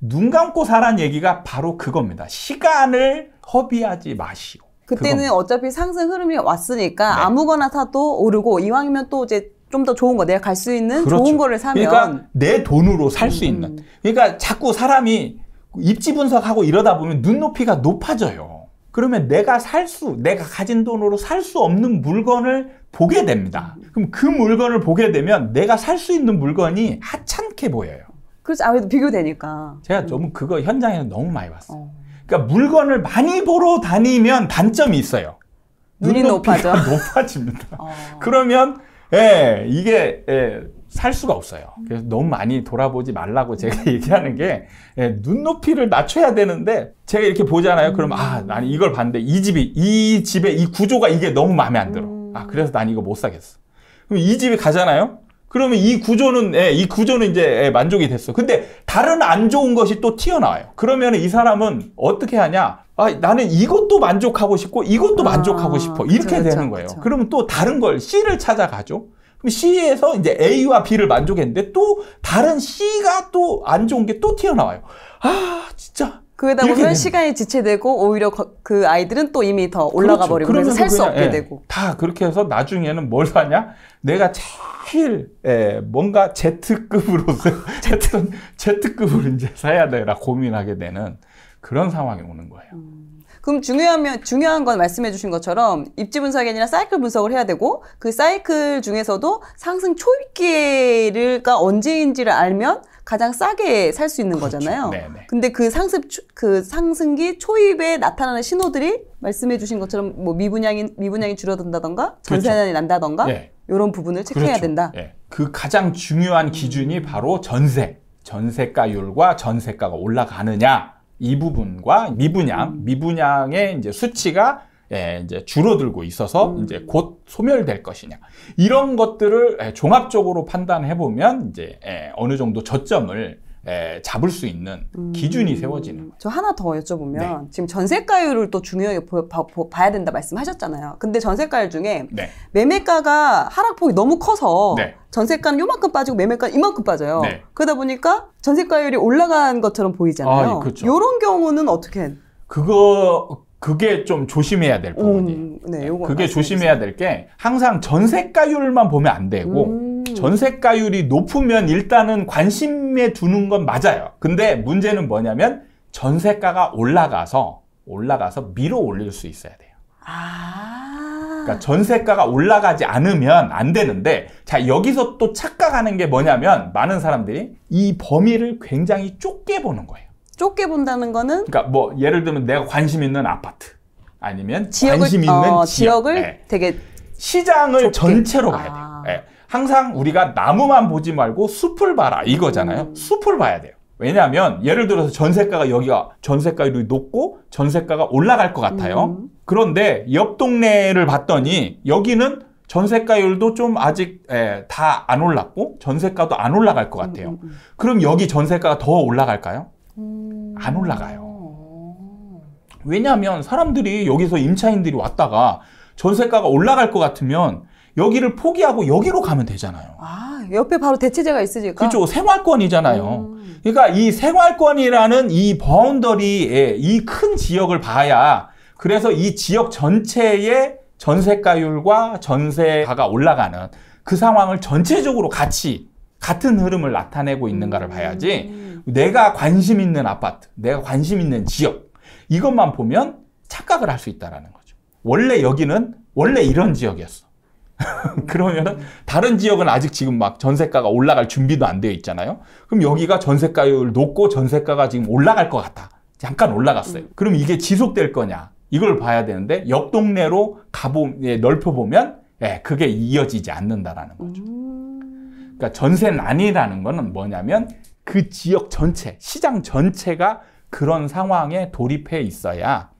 눈 감고 사란 얘기가 바로 그겁니다. 시간을 허비하지 마시오. 그때는 그건... 어차피 상승 흐름이 왔으니까 네. 아무거나 사도 오르고 이왕이면 또 이제 좀 더 좋은 거 내가 갈 수 있는 그렇죠. 좋은 거를 사면 그러니까 내 돈으로 살수 음. 있는 그러니까 자꾸 사람이 입지 분석하고 이러다 보면 눈높이가 높아져요. 그러면 내가 살 수, 내가 가진 돈으로 살 수 없는 물건을 보게 됩니다. 그럼 그 물건을 보게 되면 내가 살 수 있는 물건이 하찮게 보여요. 그렇지 아무래도 비교되니까. 제가 너무 그거 현장에서 너무 많이 봤어요. 어. 그러니까 물건을 많이 보러 다니면 단점이 있어요. 눈이 높아져. 높아집니다. 어. 그러면 예, 이게 예, 살 수가 없어요. 그래서 너무 많이 돌아보지 말라고 제가 얘기하는 게 예, 눈높이를 낮춰야 되는데 제가 이렇게 보잖아요. 그럼 아, 나는 음. 이걸 봤는데 이 집이 이 집의 이 구조가 이게 너무 마음에 안 들어. 음. 아, 그래서 난 이거 못 사겠어. 그럼 이 집에 가잖아요. 그러면 이 구조는 예, 이 구조는 이제 예, 만족이 됐어. 근데 다른 안 좋은 것이 또 튀어나와요. 그러면 이 사람은 어떻게 하냐? 아, 나는 이것도 만족하고 싶고 이것도 아, 만족하고 싶어. 이렇게 그쵸, 되는 그쵸, 거예요. 그쵸. 그러면 또 다른 걸 C를 찾아가죠. 그럼 C에서 이제 A와 B를 만족했는데 또 다른 C가 또 안 좋은 게 또 튀어나와요. 아, 진짜 그러다 보면 돼요. 시간이 지체되고 오히려 그 아이들은 또 이미 더 올라가 그렇죠. 버리고 살수 없게 예, 되고 다 그렇게 해서 나중에는 뭘 하냐 내가 제일 예, 뭔가 Z급으로 서 Z급 Z급을 이제 사야 되라 고민하게 되는 그런 상황이 오는 거예요. 음. 그럼 중요하면 중요한 건 말씀해 주신 것처럼 입지 분석이 아니라 사이클 분석을 해야 되고 그 사이클 중에서도 상승 초입기가 를 그러니까 언제인지를 알면 가장 싸게 살 수 있는 그렇죠. 거잖아요. 네네. 네. 근데 그 상습 그 상승기 초입에 나타나는 신호들이 말씀해 주신 것처럼 뭐 미분양이 미분양이 줄어든다던가 그렇죠. 전세난이 그렇죠. 난다던가 네. 이런 부분을 체크해야 그렇죠. 된다. 네. 그 가장 중요한 기준이 바로 전세, 전세가율과 전세가가 올라가느냐 이 부분과 미분양, 미분양의 이제 수치가 예, 이제 줄어들고 있어서 음. 이제 곧 소멸될 것이냐 이런 것들을 예, 종합적으로 판단해 보면 이제 예, 어느 정도 저점을 에, 예, 잡을 수 있는 음... 기준이 세워지는 거예요. 저 하나 더 여쭤보면 네. 지금 전세가율을 또 중요하게 보, 봐, 봐야 된다 말씀하셨잖아요. 근데 전세가율 중에 네. 매매가가 하락폭이 너무 커서 네. 전세가는 요만큼 빠지고 매매가는 이만큼 빠져요. 네. 그러다 보니까 전세가율이 올라간 것처럼 보이잖아요. 아, 예, 그렇죠. 이런 경우는 어떻게? 그거 그게 좀 조심해야 될 부분이에요. 음, 네, 그게 조심해야 될 게 항상 전세가율만 보면 안 되고 음. 전세가율이 높으면 일단은 관심에 두는 건 맞아요. 근데 문제는 뭐냐면 전세가가 올라가서 올라가서 밀어 올릴 수 있어야 돼요. 아. 그러니까 전세가가 올라가지 않으면 안 되는데 자 여기서 또 착각하는 게 뭐냐면 많은 사람들이 이 범위를 굉장히 좁게 보는 거예요. 좁게 본다는 거는 그러니까 뭐 예를 들면 내가 관심 있는 아파트 아니면 지역을, 관심 있는 어, 지역. 을 네. 예. 되게 시장을 좁게. 전체로 봐야 아. 돼요. 네. 항상 우리가 나무만 보지 말고 숲을 봐라 이거잖아요. 음. 숲을 봐야 돼요. 왜냐하면 예를 들어서 전세가가 여기가 전세가율이 높고 전세가가 올라갈 것 같아요. 음. 그런데 옆 동네를 봤더니 여기는 전세가율도 좀 아직 예, 다안 올랐고 전세가도 안 올라갈 것 같아요. 음. 음, 음. 그럼 여기 전세가가 더 올라갈까요? 음... 안 올라가요. 왜냐하면 사람들이 여기서 임차인들이 왔다가 전세가가 올라갈 것 같으면 여기를 포기하고 여기로 가면 되잖아요. 아, 옆에 바로 대체제가 있으니까. 그죠. 생활권이잖아요. 음. 그러니까 이 생활권이라는 이바운더리에이 큰 지역을 봐야 그래서 이 지역 전체의 전세가율과 전세가가 올라가는 그 상황을 전체적으로 같이 같은 흐름을 나타내고 있는가를 음. 봐야지 음. 내가 관심 있는 아파트, 내가 관심 있는 지역 이것만 보면 착각을 할 수 있다라는 거죠. 원래 여기는 원래 이런 지역이었어. 그러면은 음. 다른 지역은 아직 지금 막 전세가가 올라갈 준비도 안 되어 있잖아요. 그럼 여기가 전세가율 높고 전세가가 지금 올라갈 것 같아. 잠깐 올라갔어요. 음. 그럼 이게 지속될 거냐? 이걸 봐야 되는데 옆 동네로 가보 예, 넓혀보면 예, 그게 이어지지 않는다라는 거죠. 음. 그러니까 전세난이라는 거는 뭐냐면 그 지역 전체, 시장 전체가 그런 상황에 돌입해 있어야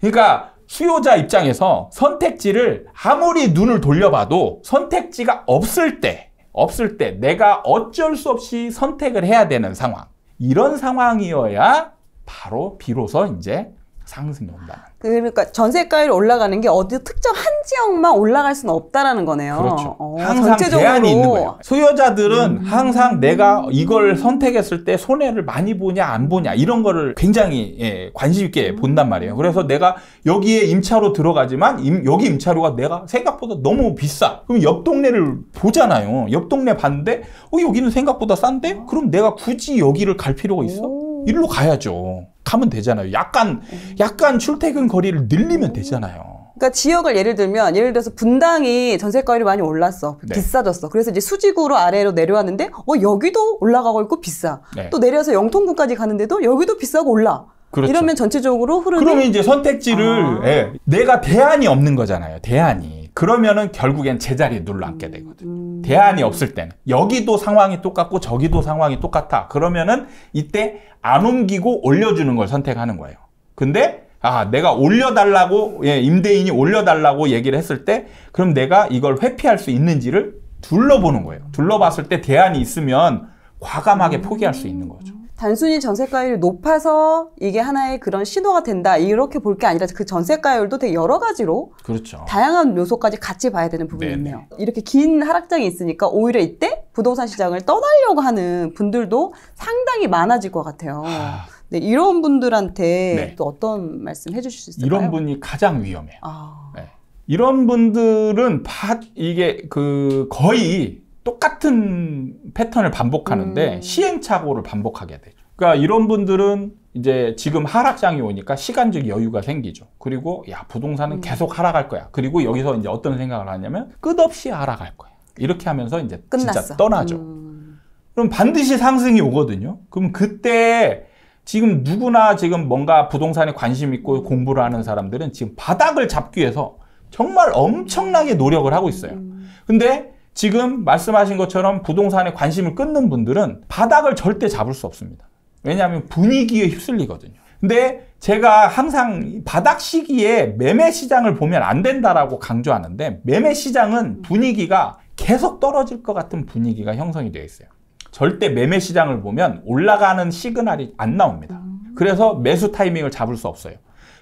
그러니까 수요자 입장에서 선택지를 아무리 눈을 돌려봐도 선택지가 없을 때 없을 때 내가 어쩔 수 없이 선택을 해야 되는 상황 이런 상황이어야 바로 비로소 이제 상승이 온다는 그러니까 전세가율 올라가는 게 어디 특정 한 지역만 올라갈 수는 없다라는 거네요. 그렇죠. 어, 항상 전체적으로. 제한이 있는 거예요. 소유자들은 음. 항상 내가 이걸 선택했을 때 손해를 많이 보냐 안 보냐 이런 거를 굉장히 예, 관심 있게 음. 본단 말이에요. 그래서 내가 여기에 임차로 들어가지만 임, 여기 임차료가 내가 생각보다 너무 비싸. 그럼 옆 동네를 보잖아요. 옆 동네 봤는데 어, 여기는 생각보다 싼데? 그럼 내가 굳이 여기를 갈 필요가 있어? 오. 일로 가야죠. 하면 되잖아요. 약간 약간 출퇴근 거리를 늘리면 되잖아요. 그러니까 지역을 예를 들면 예를 들어서 분당이 전세가율이 많이 올랐어 네. 비싸졌어 그래서 이제 수직으로 아래로 내려왔는데 어 여기도 올라가고 있고 비싸 네. 또 내려서 영통구까지 가는데도 여기도 비싸고 올라 그렇죠. 이러면 전체적으로 흐름이 그러면 이제 선택지를 아... 예. 내가 대안이 없는 거잖아요 대안이 그러면은 결국엔 제자리에 눌러앉게 되거든요. 대안이 없을 때는 여기도 상황이 똑같고 저기도 상황이 똑같아. 그러면은 이때 안 옮기고 올려주는 걸 선택하는 거예요. 근데 아 내가 올려달라고 예, 임대인이 올려달라고 얘기를 했을 때 그럼 내가 이걸 회피할 수 있는지를 둘러보는 거예요. 둘러봤을 때 대안이 있으면 과감하게 포기할 수 있는 거죠. 단순히 전세가율이 높아서 이게 하나의 그런 신호가 된다 이렇게 볼 게 아니라 그 전세가율도 되게 여러 가지로 그렇죠. 다양한 요소까지 같이 봐야 되는 부분이 네네. 있네요. 이렇게 긴 하락장이 있으니까 오히려 이때 부동산 시장을 떠나려고 하는 분들도 상당히 많아질 것 같아요. 하... 네, 이런 분들한테 네. 또 어떤 말씀 해주실 수 있을까요? 이런 분이 가장 위험해요. 아... 네. 이런 분들은 파, 이게 그 거의 똑같은 패턴을 반복하는데 음. 시행착오를 반복하게 되죠. 그러니까 이런 분들은 이제 지금 하락장이 오니까 시간적 여유가 생기죠. 그리고 야 부동산은 음. 계속 하락할 거야. 그리고 여기서 이제 어떤 생각을 하냐면 끝없이 하락할 거야. 이렇게 하면서 이제 끝났어. 진짜 떠나죠. 음. 그럼 반드시 상승이 오거든요. 그럼 그때 지금 누구나 지금 뭔가 부동산에 관심 있고 음. 공부를 하는 사람들은 지금 바닥을 잡기 위해서 정말 엄청나게 노력을 하고 있어요. 음. 근데 지금 말씀하신 것처럼 부동산에 관심을 끊는 분들은 바닥을 절대 잡을 수 없습니다. 왜냐하면 분위기에 휩쓸리거든요. 근데 제가 항상 바닥 시기에 매매 시장을 보면 안 된다라고 강조하는데 매매 시장은 분위기가 계속 떨어질 것 같은 분위기가 형성이 되어 있어요. 절대 매매 시장을 보면 올라가는 시그널이 안 나옵니다. 그래서 매수 타이밍을 잡을 수 없어요.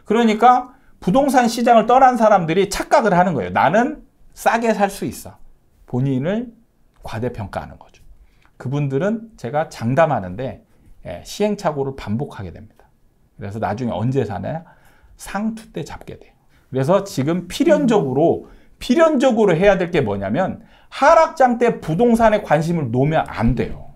그러니까 부동산 시장을 떠난 사람들이 착각을 하는 거예요. 나는 싸게 살 수 있어. 본인을 과대평가하는 거죠. 그분들은 제가 장담하는데 예, 시행착오를 반복하게 됩니다. 그래서 나중에 언제 사냐? 상투 때 잡게 돼요. 그래서 지금 필연적으로 필연적으로 해야 될 게 뭐냐면 하락장 때 부동산에 관심을 놓으면 안 돼요.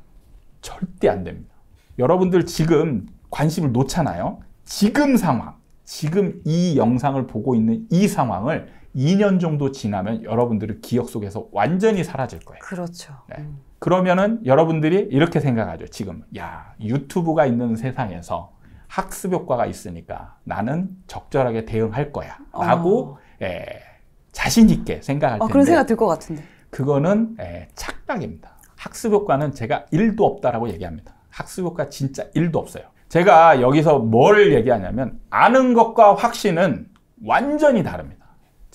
절대 안 됩니다. 여러분들 지금 관심을 놓잖아요. 지금 상황, 지금 이 영상을 보고 있는 이 상황을 2년 정도 지나면 여러분들의 기억 속에서 완전히 사라질 거예요. 그렇죠. 네. 음. 그러면은 여러분들이 이렇게 생각하죠. 지금 야 유튜브가 있는 세상에서 학습 효과가 있으니까 나는 적절하게 대응할 거야라고 어. 예, 자신 있게 생각할 어, 텐데 그런 생각 들 것 같은데 그거는 예, 착각입니다. 학습 효과는 제가 1도 없다라고 얘기합니다. 학습 효과 진짜 1도 없어요. 제가 여기서 뭘 얘기하냐면 아는 것과 확신은 완전히 다릅니다.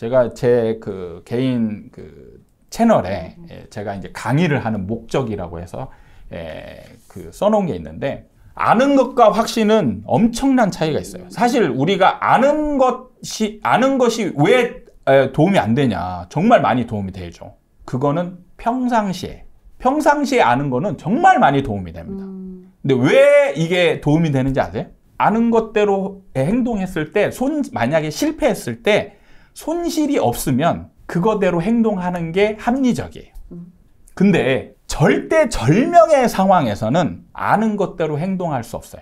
제가 제 그 개인 그 채널에 예, 제가 이제 강의를 하는 목적이라고 해서 예, 그 써놓은 게 있는데 아는 것과 확신은 엄청난 차이가 있어요. 사실 우리가 아는 것이 아는 것이 왜 도움이 안 되냐? 정말 많이 도움이 되죠. 그거는 평상시에 평상시에 아는 거는 정말 많이 도움이 됩니다. 근데 왜 이게 도움이 되는지 아세요? 아는 것대로 행동했을 때 손 만약에 실패했을 때 손실이 없으면 그거대로 행동하는 게 합리적이에요. 근데 절대 절명의 상황에서는 아는 것대로 행동할 수 없어요.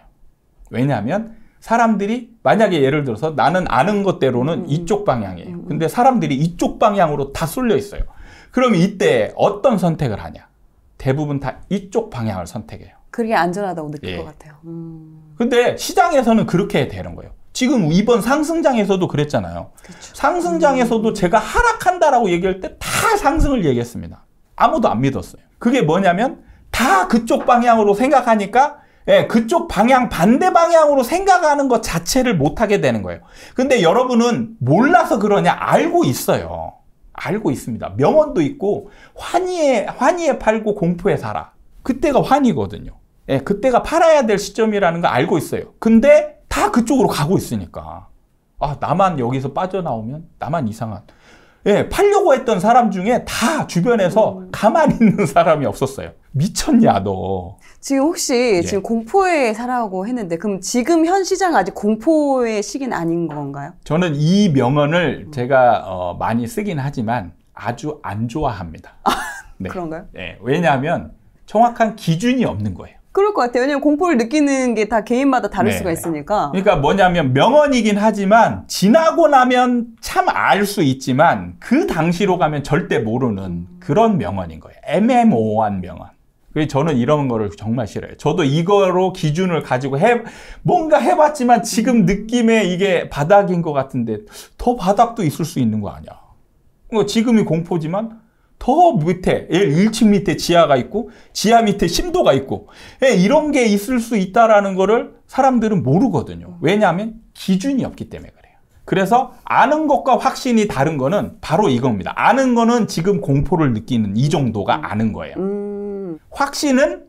왜냐하면 사람들이 만약에 예를 들어서 나는 아는 것대로는 음. 이쪽 방향이에요. 음. 근데 사람들이 이쪽 방향으로 다 쏠려 있어요. 그럼 이때 어떤 선택을 하냐? 대부분 다 이쪽 방향을 선택해요. 그게 안전하다고 느낄 예. 것 같아요. 음. 근데 시장에서는 그렇게 되는 거예요. 지금 이번 상승장에서도 그랬잖아요. 그렇죠. 상승장에서도 음. 제가 하락한다라고 얘기할 때 다 상승을 얘기했습니다. 아무도 안 믿었어요. 그게 뭐냐면 다 그쪽 방향으로 생각하니까 예, 그쪽 방향 반대 방향으로 생각하는 것 자체를 못하게 되는 거예요. 근데 여러분은 몰라서 그러냐 알고 있어요. 알고 있습니다. 명언도 있고 환희에 환희에 팔고 공포에 살아. 그때가 환희거든요. 예, 그때가 팔아야 될 시점이라는 거 알고 있어요. 근데 다 그쪽으로 가고 있으니까. 아, 나만 여기서 빠져나오면 나만 이상한. 예, 팔려고 했던 사람 중에 다 주변에서 음. 가만히 있는 사람이 없었어요. 미쳤냐, 너. 지금 혹시 예. 지금 공포에 살아오고 했는데, 그럼 지금 현 시장 아직 공포의 시기는 아닌 건가요? 저는 이 명언을 음. 제가 어, 많이 쓰긴 하지만 아주 안 좋아합니다. 아, 네. 그런가요? 예, 왜냐하면 정확한 기준이 없는 거예요. 그럴 것 같아요. 왜냐면 공포를 느끼는 게 다 개인마다 다를 네. 수가 있으니까. 그러니까 뭐냐면 명언이긴 하지만 지나고 나면 참 알 수 있지만 그 당시로 가면 절대 모르는 그런 명언인 거예요. 애매모호한 명언. 그래서 저는 이런 거를 정말 싫어요. 저도 이거로 기준을 가지고 해 뭔가 해봤지만 지금 느낌에 이게 바닥인 것 같은데 더 바닥도 있을 수 있는 거 아니야. 그러니까 지금이 공포지만 더 밑에 1층 밑에 지하가 있고 지하 밑에 심도가 있고 예, 이런 게 있을 수 있다라는 거를 사람들은 모르거든요. 왜냐하면 기준이 없기 때문에 그래요. 그래서 아는 것과 확신이 다른 거는 바로 이겁니다. 아는 거는 지금 공포를 느끼는 이 정도가 아는 거예요. 음. 확신은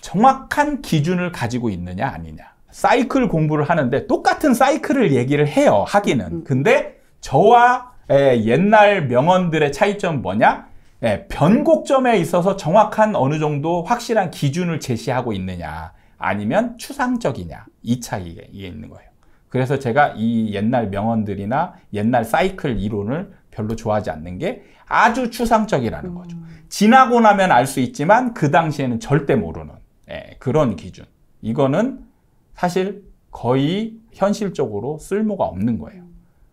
정확한 기준을 가지고 있느냐 아니냐. 사이클 공부를 하는데 똑같은 사이클을 얘기를 해요. 하기는. 음. 근데 저와 예, 옛날 명언들의 차이점 뭐냐? 네, 변곡점에 있어서 정확한 어느 정도 확실한 기준을 제시하고 있느냐 아니면 추상적이냐 이 차이에 있는 거예요. 그래서 제가 이 옛날 명언들이나 옛날 사이클 이론을 별로 좋아하지 않는 게 아주 추상적이라는 음. 거죠. 지나고 나면 알 수 있지만 그 당시에는 절대 모르는 예, 그런 기준. 이거는 사실 거의 현실적으로 쓸모가 없는 거예요.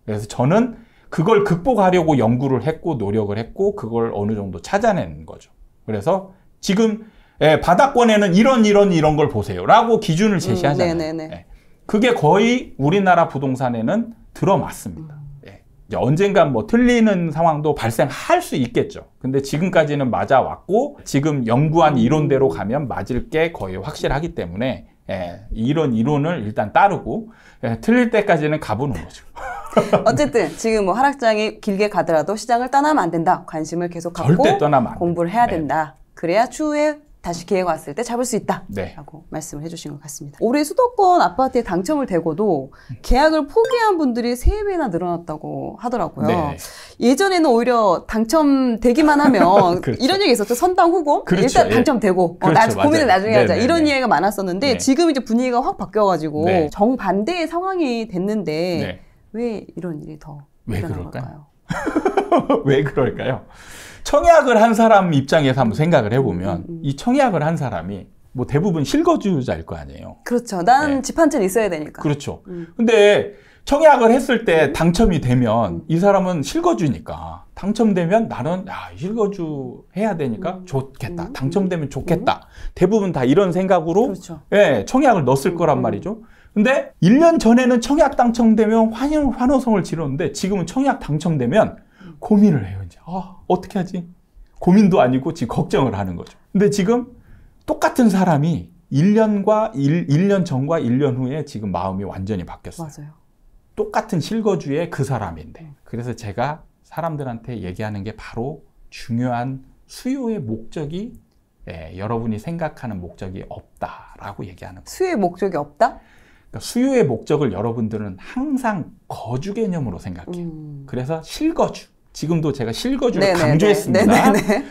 그래서 저는 그걸 극복하려고 연구를 했고 노력을 했고 그걸 어느 정도 찾아낸 거죠. 그래서 지금 예, 바닥권에는 이런 이런 이런 걸 보세요라고 기준을 음, 제시하잖아요. 음, 예, 그게 거의 우리나라 부동산에는 들어맞습니다. 음. 예, 이제 언젠간 뭐 틀리는 상황도 발생할 수 있겠죠. 근데 지금까지는 맞아왔고 지금 연구한 이론대로 가면 맞을 게 거의 확실하기 때문에 예, 이런 이론을 일단 따르고 예, 틀릴 때까지는 가보는 거죠. 어쨌든 지금 뭐 하락장이 길게 가더라도 시장을 떠나면 안 된다. 관심을 계속 갖고 공부를 해야 된다. 그래야 추후에 다시 기회가 왔을 때 잡을 수 있다. 네. 라고 말씀을 해주신 것 같습니다. 올해 수도권 아파트에 당첨을 되고도 계약을 포기한 분들이 세배나 늘어났다고 하더라고요. 네. 예전에는 오히려 당첨되기만 하면 그렇죠. 이런 얘기 있었죠. 선당 후보 그렇죠. 일단 예. 당첨되고 예. 어, 그렇죠. 나, 고민을 나중에 네네 하자. 네, 네, 이런 네. 이야기가 많았었는데 네. 지금 이제 분위기가 확 바뀌어가지고 정반대의 상황이 됐는데 왜 이런 일이 더왜 그럴까요? 왜 그럴까요? 청약을 한 사람 입장에서 한번 생각을 해보면 음, 음, 이 청약을 한 사람이 뭐 대부분 실거주자일 거 아니에요. 그렇죠. 난 네. 집한 채는 있어야 되니까. 그렇죠. 음. 근데 청약을 했을 때 음. 당첨이 되면 음. 이 사람은 실거주니까 당첨되면 나는 야 실거주 해야 되니까 음. 좋겠다 음. 당첨되면 좋겠다 대부분 다 이런 생각으로 그렇죠. 예 청약을 넣었을 거란 말이죠 근데 1년 전에는 청약 당첨되면 환영, 환호성을 지르는데 지금은 청약 당첨되면 고민을 해요. 이제 아, 어떻게 하지? 고민도 아니고 지금 걱정을 하는 거죠. 근데 지금 똑같은 사람이 1년과 1, 1년 전과 1년 후에 지금 마음이 완전히 바뀌었어요. 맞아요. 똑같은 실거주의 그 사람인데. 음. 그래서 제가 사람들한테 얘기하는 게 바로 중요한 수요의 목적이 예, 여러분이 생각하는 목적이 없다라고 얘기하는 거예요. 수요의 목적이 없다? 그러니까 수요의 목적을 여러분들은 항상 거주 개념으로 생각해요. 음. 그래서 실거주. 지금도 제가 실거주를 네네네. 강조했습니다. 네네네.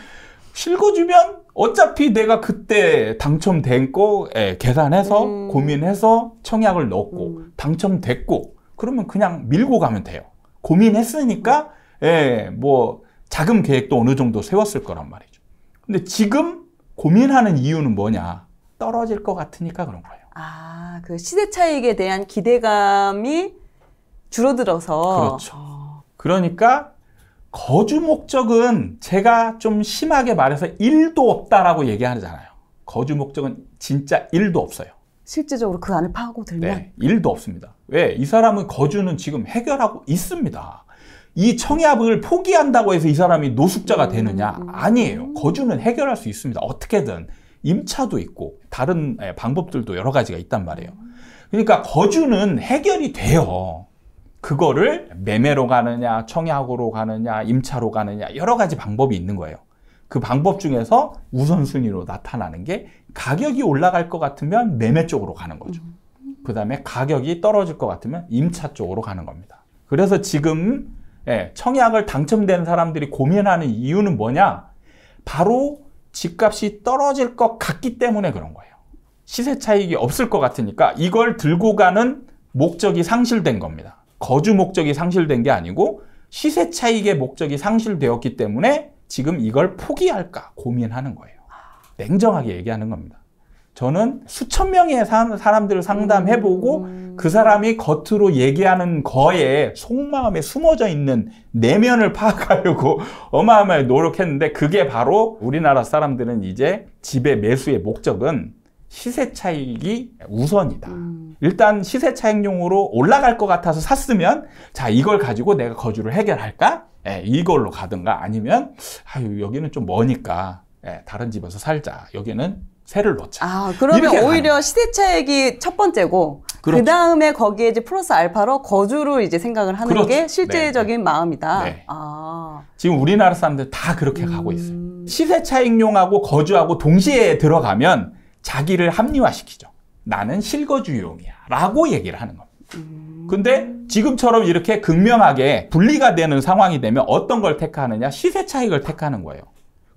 실거주면 어차피 내가 그때 당첨된 거 예, 계산해서 음. 고민해서 청약을 넣었고 음. 당첨됐고 그러면 그냥 밀고 가면 돼요. 고민했으니까 예, 뭐 자금 계획도 어느 정도 세웠을 거란 말이죠. 근데 지금 고민하는 이유는 뭐냐? 떨어질 것 같으니까 그런 거예요. 아, 그 시대 차익에 대한 기대감이 줄어들어서. 그렇죠. 그러니까 거주 목적은 제가 좀 심하게 말해서 일도 없다라고 얘기하잖아요. 거주 목적은 진짜 일도 없어요. 실제적으로 그안을 파고들면? 네, 일도 없습니다. 왜? 이 사람은 거주는 지금 해결하고 있습니다. 이 청약을 포기한다고 해서 이 사람이 노숙자가 되느냐? 음. 아니에요. 거주는 해결할 수 있습니다. 어떻게든. 임차도 있고 다른 예, 방법들도 여러 가지가 있단 말이에요. 그러니까 거주는 해결이 돼요. 그거를 매매로 가느냐, 청약으로 가느냐, 임차로 가느냐 여러 가지 방법이 있는 거예요. 그 방법 중에서 우선순위로 나타나는 게 가격이 올라갈 것 같으면 매매 쪽으로 가는 거죠. 그 다음에 가격이 떨어질 것 같으면 임차 쪽으로 가는 겁니다. 그래서 지금 예, 청약을 당첨된 사람들이 고민하는 이유는 뭐냐? 바로 집값이 떨어질 것 같기 때문에 그런 거예요. 시세 차익이 없을 것 같으니까 이걸 들고 가는 목적이 상실된 겁니다. 거주 목적이 상실된 게 아니고 시세 차익의 목적이 상실되었기 때문에 지금 이걸 포기할까 고민하는 거예요. 냉정하게 얘기하는 겁니다. 저는 수천 명의 사람들을 상담해보고 음. 그 사람이 겉으로 얘기하는 거에 속마음에 숨어져 있는 내면을 파악하려고 어마어마하게 노력했는데 그게 바로 우리나라 사람들은 이제 집의 매수의 목적은 시세 차익이 우선이다. 음. 일단 시세 차익용으로 올라갈 것 같아서 샀으면 자 이걸 가지고 내가 거주를 해결할까? 예, 이걸로 가든가 아니면 아유 여기는 좀 머니까 예, 다른 집에서 살자. 여기는 세를 넣자. 아, 그러면 오히려 시세 차익이 첫 번째고 그그 그렇죠. 다음에 거기에 이제 플러스 알파로 거주를 이제 생각을 하는 그렇죠. 게 네, 실제적인 네. 마음이다. 네. 아. 지금 우리나라 사람들 다 그렇게 음... 가고 있어요. 시세 차익용하고 거주하고 동시에 들어가면 자기를 합리화시키죠. 나는 실거주용이야. 라고 얘기를 하는 겁니다. 음... 근데 지금처럼 이렇게 극명하게 분리가 되는 상황이 되면 어떤 걸 택하느냐? 시세 차익을 택하는 거예요.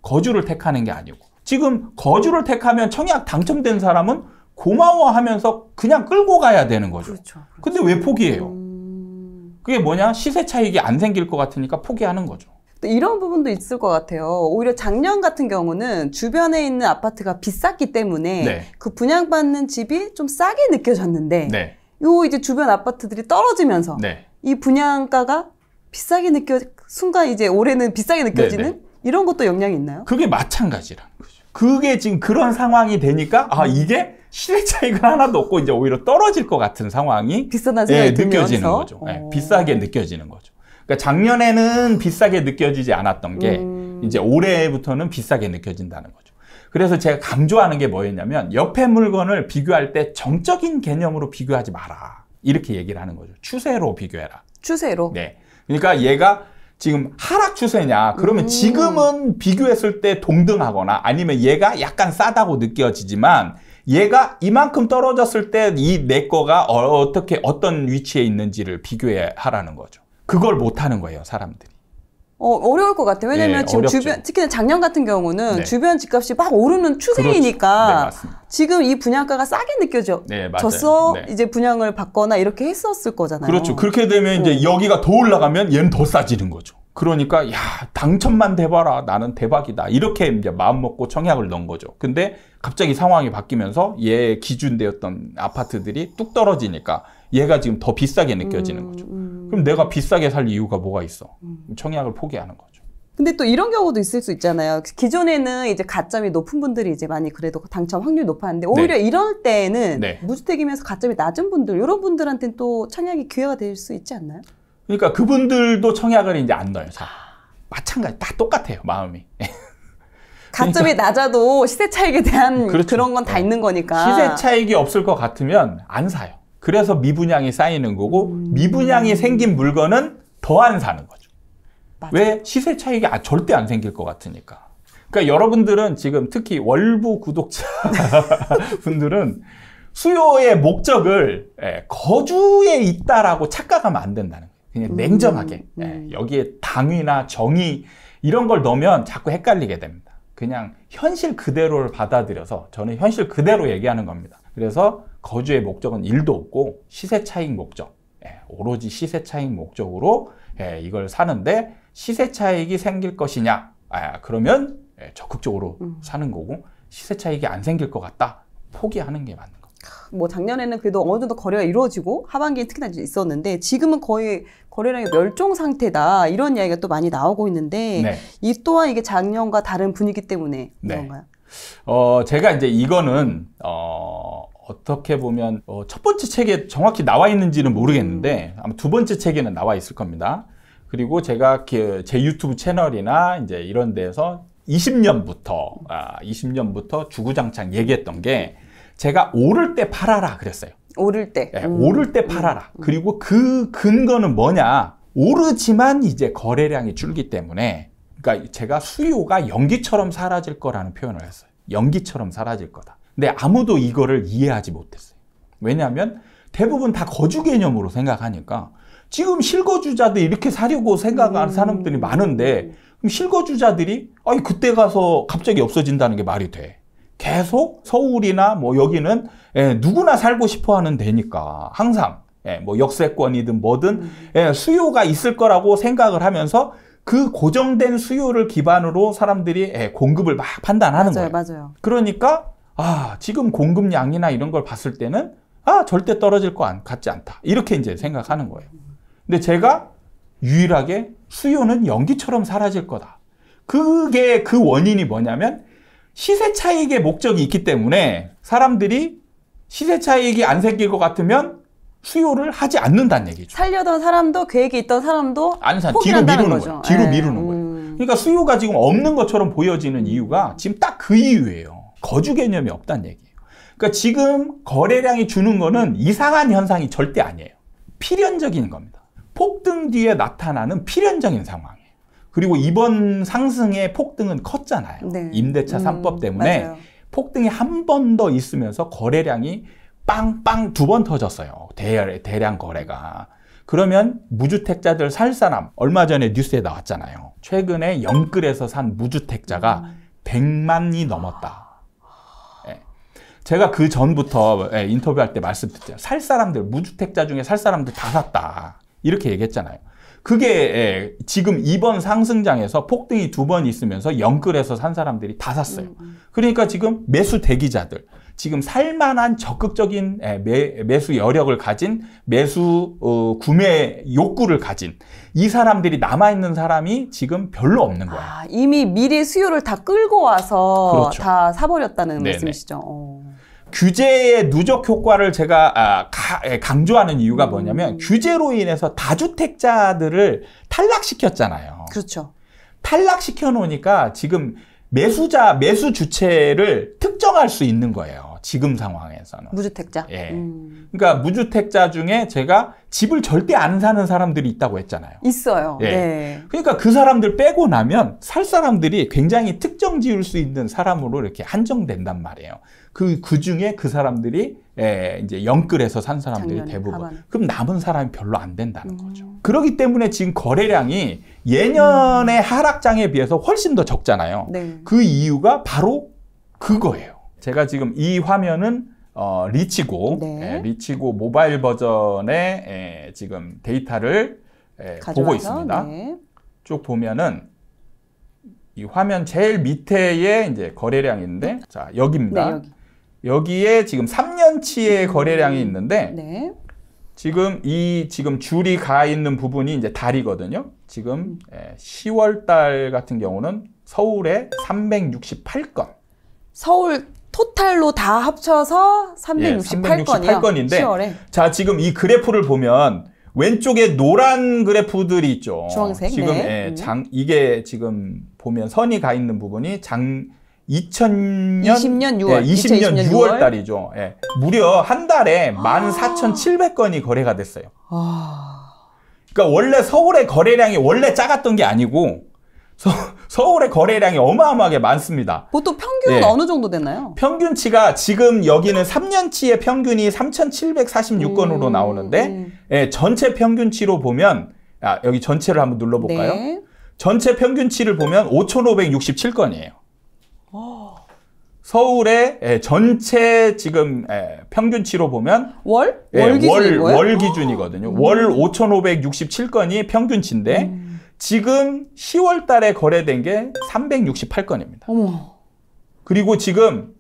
거주를 택하는 게 아니고. 지금 거주를 택하면 청약 당첨된 사람은 고마워하면서 그냥 끌고 가야 되는 거죠. 그렇죠, 그렇죠. 근데 왜 포기해요? 음... 그게 뭐냐? 시세 차익이 안 생길 것 같으니까 포기하는 거죠. 이런 부분도 있을 것 같아요. 오히려 작년 같은 경우는 주변에 있는 아파트가 비쌌기 때문에 네. 그 분양받는 집이 좀 싸게 느껴졌는데 네. 요 이제 주변 아파트들이 떨어지면서 네. 이 분양가가 비싸게 느껴 진 순간 이제 올해는 비싸게 느껴지는 네, 네. 이런 것도 영향이 있나요? 그게 마찬가지라는 거죠. 그게 지금 그런 상황이 되니까 아 음. 이게 시세 차이가 하나도 없고 이제 오히려 떨어질 것 같은 상황이 비싸다 예, 느껴지는 거죠. 예, 어. 비싸게 느껴지는 거죠. 그러니까 작년에는 비싸게 느껴지지 않았던 게 음... 이제 올해부터는 비싸게 느껴진다는 거죠. 그래서 제가 강조하는 게 뭐였냐면 옆에 물건을 비교할 때 정적인 개념으로 비교하지 마라. 이렇게 얘기를 하는 거죠. 추세로 비교해라. 추세로. 네. 그러니까 얘가 지금 하락 추세냐 그러면 음. 지금은 비교했을 때 동등하거나 아니면 얘가 약간 싸다고 느껴지지만 얘가 이만큼 떨어졌을 때 이 내 거가 어, 떻게 어떤 위치에 있는지를 비교해 하라는 거죠. 그걸 못 하는 거예요, 사람들이. 어, 어려울 것 같아요. 예, 왜냐면 네, 지금 어렵죠. 주변, 특히나 작년 같은 경우는 네. 주변 집값이 막 오르는 그렇죠. 추세이니까 네, 지금 이 분양가가 싸게 느껴져. 네, 졌어 네. 이제 분양을 받거나 이렇게 했었을 거잖아요. 그렇죠. 그렇게 되면 이제 어. 여기가 더 올라가면 얘는 더 싸지는 거죠. 그러니까 야 당첨만 돼봐라 나는 대박이다 이렇게 이제 마음 먹고 청약을 넣은 거죠. 근데 갑자기 상황이 바뀌면서 얘 기준되었던 아파트들이 뚝 떨어지니까 얘가 지금 더 비싸게 느껴지는 음, 거죠. 음. 그럼 내가 비싸게 살 이유가 뭐가 있어? 음. 청약을 포기하는 거죠. 근데 또 이런 경우도 있을 수 있잖아요. 기존에는 이제 가점이 높은 분들이 이제 많이 그래도 당첨 확률이 높았는데 네. 오히려 네. 이럴 때는 에 네. 무주택이면서 가점이 낮은 분들 이런 분들한테는 또 청약이 기회가 될 수 있지 않나요? 그러니까 그분들도 청약을 이제 안 넣어요. 자, 마찬가지 다 똑같아요 마음이. 가점이 그러니까. 낮아도 시세 차익에 대한 그렇죠. 그런 건다 네. 있는 거니까. 시세 차익이 없을 것 같으면 안 사요. 그래서 미분양이 쌓이는 거고 음. 미분양이 생긴 물건은 더 안 사는 거죠. 맞아. 왜? 시세 차익이 아, 절대 안 생길 것 같으니까. 그러니까 여러분들은 지금 특히 월부 구독자 분들은 수요의 목적을 예, 거주에 있다라고 착각하면 안 된다는 거예요. 그냥 음, 냉정하게 음, 음. 여기에 당위나 정의 이런 걸 넣으면 자꾸 헷갈리게 됩니다. 그냥 현실 그대로를 받아들여서 저는 현실 그대로 얘기하는 겁니다. 그래서 거주의 목적은 일도 없고 시세 차익 목적, 예, 오로지 시세 차익 목적으로 예, 이걸 사는데 시세 차익이 생길 것이냐? 아, 그러면 예, 적극적으로 음. 사는 거고 시세 차익이 안 생길 것 같다. 포기하는 게 맞는 거. 뭐 작년에는 그래도 어느 정도 거래가 이루어지고 하반기에 특히나 있었는데 지금은 거의 거래량이 멸종 상태다 이런 이야기가 또 많이 나오고 있는데 네. 이 또한 이게 작년과 다른 분위기 때문에 네. 그런가요? 어, 제가 이제 이거는 어, 어떻게 보면 어, 첫 번째 책에 정확히 나와 있는지는 모르겠는데 아마 두 번째 책에는 나와 있을 겁니다. 그리고 제가 그 제 유튜브 채널이나 이제 이런 데서 20년부터 아, 20년부터 주구장창 얘기했던 게 제가 오를 때 팔아라 그랬어요. 오를 때. 네, 음. 오를 때 팔아라. 음. 그리고 그 근거는 뭐냐? 오르지만 이제 거래량이 줄기 때문에 그러니까 제가 수요가 연기처럼 사라질 거라는 표현을 했어요. 연기처럼 사라질 거다. 근데 아무도 이거를 이해하지 못했어요. 왜냐하면 대부분 다 거주 개념으로 생각하니까 지금 실거주자도 이렇게 사려고 생각하는 음. 사람들이 많은데 그럼 실거주자들이 아니 그때 가서 갑자기 없어진다는 게 말이 돼. 계속 서울이나 뭐 여기는 예, 누구나 살고 싶어 하는 데니까 항상 예, 뭐 역세권이든 뭐든 음. 예, 수요가 있을 거라고 생각을 하면서 그 고정된 수요를 기반으로 사람들이 예, 공급을 막 판단하는 맞아요, 거예요. 맞아요. 그러니까 아 지금 공급량이나 이런 걸 봤을 때는 아 절대 떨어질 것 같지 않다. 이렇게 이제 생각하는 거예요. 근데 제가 유일하게 수요는 연기처럼 사라질 거다. 그게 그 원인이 뭐냐면 시세 차익의 목적이 있기 때문에 사람들이 시세 차익이 안 생길 것 같으면 수요를 하지 않는다는 얘기죠. 살려던 사람도 계획이 있던 사람도 아는 뒤로 미루는 거죠. 거예요. 뒤로 네. 미루는 거예요. 음. 그러니까 수요가 지금 없는 것처럼 보여지는 이유가 지금 딱 그 이유예요. 거주 개념이 없다는 얘기예요. 그러니까 지금 거래량이 주는 거는 이상한 현상이 절대 아니에요. 필연적인 겁니다. 폭등 뒤에 나타나는 필연적인 상황. 그리고 이번 상승의 폭등은 컸잖아요. 네. 임대차 삼법 음, 때문에 맞아요. 폭등이 한 번 더 있으면서 거래량이 빵빵 두 번 터졌어요. 대, 열 대량 거래가. 그러면 무주택자들 살 사람 얼마 전에 뉴스에 나왔잖아요. 최근에 영끌에서 산 무주택자가 100만이 음. 넘었다. 예. 제가 그 전부터 예, 인터뷰할 때 말씀드렸잖아요. 살 사람들, 무주택자 중에 살 사람들 다 샀다. 이렇게 얘기했잖아요. 그게 예, 지금 이번 상승장에서 폭등이 두 번 있으면서 영끌에서 산 사람들이 다 샀어요. 음. 그러니까 지금 매수 대기자들, 지금 살만한 적극적인 예, 매, 수 여력을 가진 매수 어, 구매 욕구를 가진 이 사람들이 남아있는 사람이 지금 별로 없는 거야 아, 이미 미리 수요를 다 끌고 와서 그렇죠. 다 사버렸다는 네네. 말씀이시죠. 어. 규제의 누적 효과를 제가 아, 가, 예, 강조하는 이유가 뭐냐면 음. 규제로 인해서 다주택자들을 탈락시켰잖아요. 그렇죠. 탈락시켜 놓으니까 지금 매수자 매수 주체를 특정할 수 있는 거예요. 지금 상황에서는. 무주택자? 예. 음. 그러니까 무주택자 중에 제가 집을 절대 안 사는 사람들이 있다고 했잖아요. 있어요. 예. 네. 그러니까 그 사람들 빼고 나면 살 사람들이 굉장히 특정 지을 수 있는 사람으로 이렇게 한정된단 말이에요. 그, 그 중에 그 사람들이 예, 이제 영끌에서 산 사람들이 대부분. 하반. 그럼 남은 사람이 별로 안 된다는 음. 거죠. 그러기 때문에 지금 거래량이 예년의 음. 하락장에 비해서 훨씬 더 적잖아요. 네. 그 이유가 바로 그거예요. 제가 지금 이 화면은 어, 리치고 네. 에, 예, 리치고 모바일 버전의 에, 예, 지금 데이터를 에, 예, 보고 있습니다. 네. 쭉 보면은 이 화면 제일 밑에에 이제 거래량인데 네. 자 여기입니다. 네, 여기. 에 지금 3년치의 음. 거래량이 있는데 네. 지금 이 지금 줄이 가 있는 부분이 이제 달이거든요. 지금 10월 음. 달 같은 경우는 서울에 368건. 서울 토탈로 다 합쳐서 368건이요. 예, 368건인데 자, 지금 이 그래프를 보면 왼쪽에 노란 그래프들이 있죠. 주황색. 지금 네. 예, 음. 장 이게 지금 보면 선이 가 있는 부분이 장 2000년 20년 6월 예, 20년, 2 0 6월 달이죠. 예. 무려 한 달에 아. 14,700건이 거래가 됐어요. 아. 그러니까 원래 서울의 거래량이 원래 작았던 게 아니고 서, 울의 거래량이 어마어마하게 많습니다. 보통 평균은 예. 어느 정도 됐나요? 평균치가 지금 여기는 3년치의 평균이 3,746건으로 음, 나오는데 음. 예, 전체 평균치로 보면 아, 여기 전체를 한번 눌러볼까요? 네. 전체 평균치를 보면 5,567건이에요. 오. 서울의 예, 전체 지금 예, 평균치로 보면 월? 예, 월, 기 월, 기준이거든요. 월 5,567건이 음. 평균치인데 음. 지금 10월 달에 거래된 게 368건입니다. 어머. 그리고 지금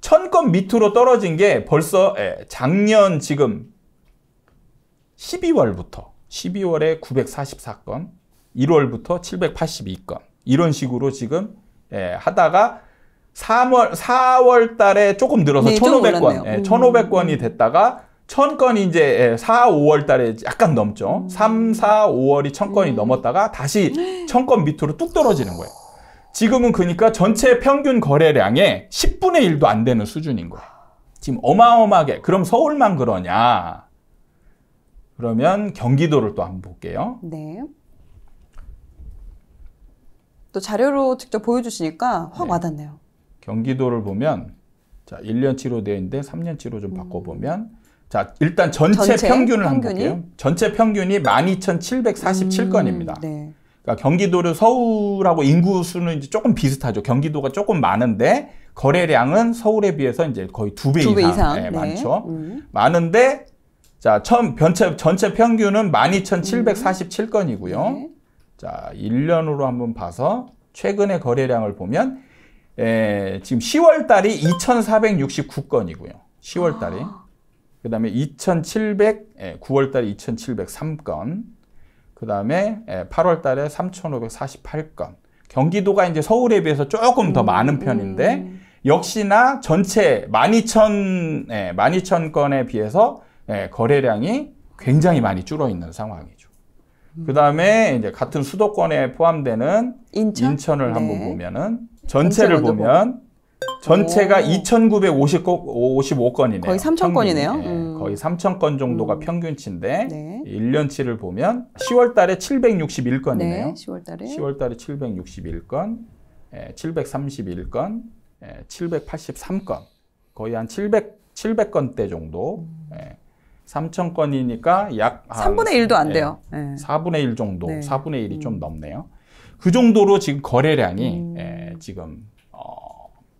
1000건 밑으로 떨어진 게 벌써 예, 작년 지금 12월부터 12월에 944건, 1월부터 782건 이런 식으로 지금 예, 하다가 3월 4월 달에 조금 늘어서 네, 1,500건, 예, 1,500건이 음. 됐다가 천건이 이제 4, 예, 5월 달에 약간 넘죠. 3, 4, 5월이 천건이 음. 넘었다가 다시 천 건 밑으로 뚝 떨어지는 거예요. 지금은 그러니까 전체 평균 거래량의 10분의 1도 안 되는 수준인 거예요. 지금 어마어마하게 그럼 서울만 그러냐? 그러면 경기도를 또 한번 볼게요. 네. 또 자료로 직접 보여주시니까 확 네. 와닿네요. 경기도를 보면 자 1년치로 되어 있는데 3년치로 좀 음. 바꿔보면 자, 일단 전체, 전체 평균을 평균이? 한번 볼게요. 전체 평균이 12,747건입니다. 음, 네. 그러니까 경기도를 서울하고 인구 수는 이제 조금 비슷하죠. 경기도가 조금 많은데 거래량은 서울에 비해서 이제 거의 두 배 이상, 이상. 네, 네. 많죠. 음. 많은데 자, 천, 전체, 전체 평균은 12,747건이고요. 음. 네. 자, 1년으로 한번 봐서 최근의 거래량을 보면 에, 예, 지금 10월 달이 2,469건이고요. 10월 아. 달이. 아. 그 다음에 2,700, 예, 9월 달에 2,703건, 그 다음에 예, 8월 달에 3,548건. 경기도가 이제 서울에 비해서 조금 더 음, 많은 편인데, 음. 역시나 전체 12,000, 예, 12,000건에 비해서 예, 거래량이 굉장히 많이 줄어 있는 상황이죠. 음. 그 다음에 이제 같은 수도권에 포함되는 인천? 을 네. 한번 보면은 전체를 보면 전체가 2,955건이네요. 거의 3,000건이네요. 예, 음. 거의 3,000건 정도가 음. 평균치인데 네. 1년치를 보면 10월 달에 761건이네요. 네, 10월 달에 10월 달에 761건, 731건, 783건. 거의 한 700, 700건대 정도. 음. 예. 3,000건이니까 약 3분의 1도 안 예, 돼요. 예, 4분의 1 정도, 네. 4분의 1이 좀 음. 넘네요. 그 정도로 지금 거래량이 음. 예, 지금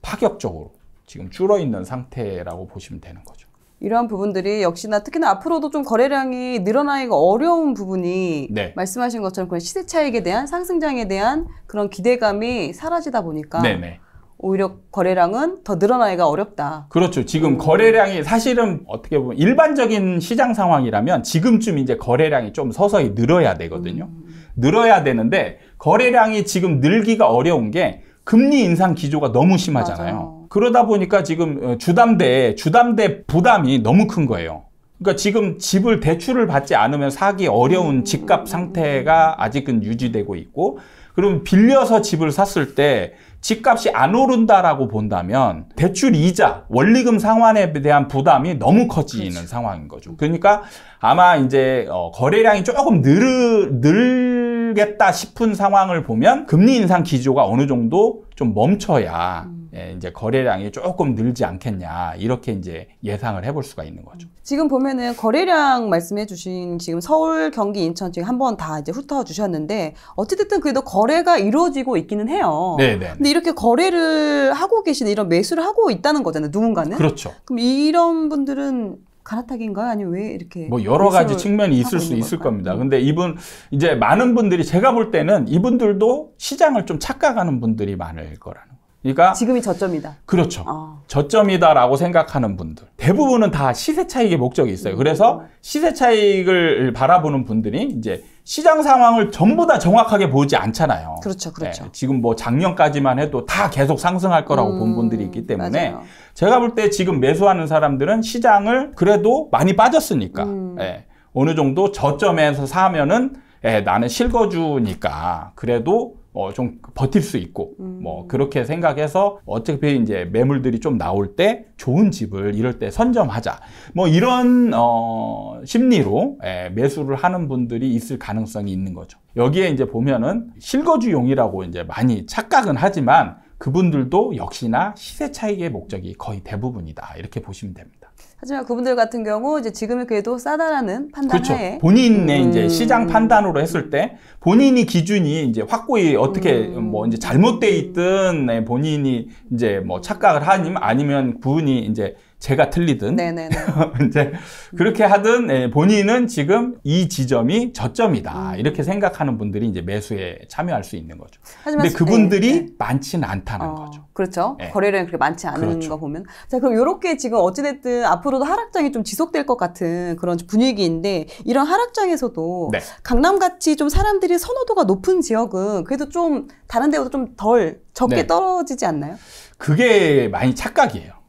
파격적으로 지금 줄어 있는 상태라고 보시면 되는 거죠. 이러한 부분들이 역시나 특히나 앞으로도 좀 거래량이 늘어나기가 어려운 부분이 네. 말씀하신 것처럼 그런 시세 차익에 대한 상승장에 대한 그런 기대감이 사라지다 보니까 네네. 오히려 거래량은 더 늘어나기가 어렵다. 그렇죠. 지금 거래량이 사실은 어떻게 보면 일반적인 시장 상황이라면 지금쯤 이제 거래량이 좀 서서히 늘어야 되거든요. 음. 늘어야 되는데 거래량이 지금 늘기가 어려운 게 금리 인상 기조가 너무 심하잖아요. 맞아요. 그러다 보니까 지금 어, 주담대 주담대 부담이 너무 큰 거예요. 그러니까 지금 집을 대출을 받지 않으면 사기 어려운 음. 집값 상태가 아직은 유지되고 있고 그럼 빌려서 집을 샀을 때 집값이 안 오른다라고 본다면 대출 이자, 원리금 상환에 대한 부담이 너무 커지는 그렇지. 상황인 거죠. 그러니까 아마 이제 어, 거래량이 조금 늘, 늘 풀겠다 싶은 상황을 보면 금리 인상 기조가 어느 정도 좀 멈춰야 음. 예, 이제 거래량이 조금 늘지 않겠냐 이렇게 이제 예상을 해볼 수가 있는 거죠. 음. 지금 보면은 거래량 말씀해주신 지금 서울, 경기, 인천 지금 한번 다 이제 훑어 주셨는데 어찌됐든 그래도 거래가 이루어지고 있기는 해요. 네네. 네, 네. 근데 이렇게 거래를 하고 계신 이런 매수를 하고 있다는 거잖아요. 누군가는. 그렇죠. 그럼 이런 분들은 갈아타기인가요? 아니면 왜 이렇게 뭐 여러 가지 측면이 있을 수 있을 걸까요? 겁니다. 음. 근데 이분 이제 많은 분들이 제가 볼 때는 이분들도 시장을 좀 착각하는 분들이 많을 거라는 거예요. 그러니까 지금이 저점이다. 그렇죠. 아. 저점이다라고 생각하는 분들 대부분은 다 시세 차익의 목적이 있어요. 그래서 음. 시세 차익을 바라보는 분들이 이제 시장 상황을 전부 다 정확하게 보지 않잖아요. 그렇죠, 그렇죠. 네, 지금 뭐 작년까지만 해도 다 계속 상승할 거라고 음, 본 분들이 있기 때문에 맞아요. 제가 볼 때 지금 매수하는 사람들은 시장을 그래도 많이 빠졌으니까 음. 네, 어느 정도 저점에서 사면은 예, 나는 실거주니까 그래도 어, 좀 버틸 수 있고, 뭐 음. 뭐, 그렇게 생각해서 어차피 이제 매물들이 좀 나올 때 좋은 집을 이럴 때 선점하자. 뭐, 이런, 어, 심리로 예, 매수를 하는 분들이 있을 가능성이 있는 거죠. 여기에 이제 보면은 실거주용이라고 이제 많이 착각은 하지만 그분들도 역시나 시세 차익의 목적이 거의 대부분이다. 이렇게 보시면 됩니다. 하지만 그분들 같은 경우 이제 지금은 그래도 싸다라는 판단 그렇죠. 본인의 음. 이제 시장 판단으로 했을 때 본인이 기준이 이제 확고히 어떻게 음. 뭐 이제 잘못돼 있든 네, 본인이 이제 뭐 착각을 하니 아니면 그분이 이제 제가 틀리든 이제 그렇게 하든 예, 본인은 지금 이 지점이 저점이다 음. 이렇게 생각하는 분들이 이제 매수에 참여할 수 있는 거죠. 하지만 근데 그분들이 네, 네. 많지는 않다는 어, 거죠. 그렇죠. 네. 거래량이 그렇게 많지 않은 그렇죠. 거 보면 자 그럼 이렇게 지금 어찌됐든 앞으로도 하락장이 좀 지속될 것 같은 그런 분위기인데 이런 하락장에서도 네. 강남 같이 좀 사람들이 선호도가 높은 지역은 그래도 좀 다른 데보다 좀 덜 적게 네. 떨어지지 않나요? 그게 많이 착각이에요.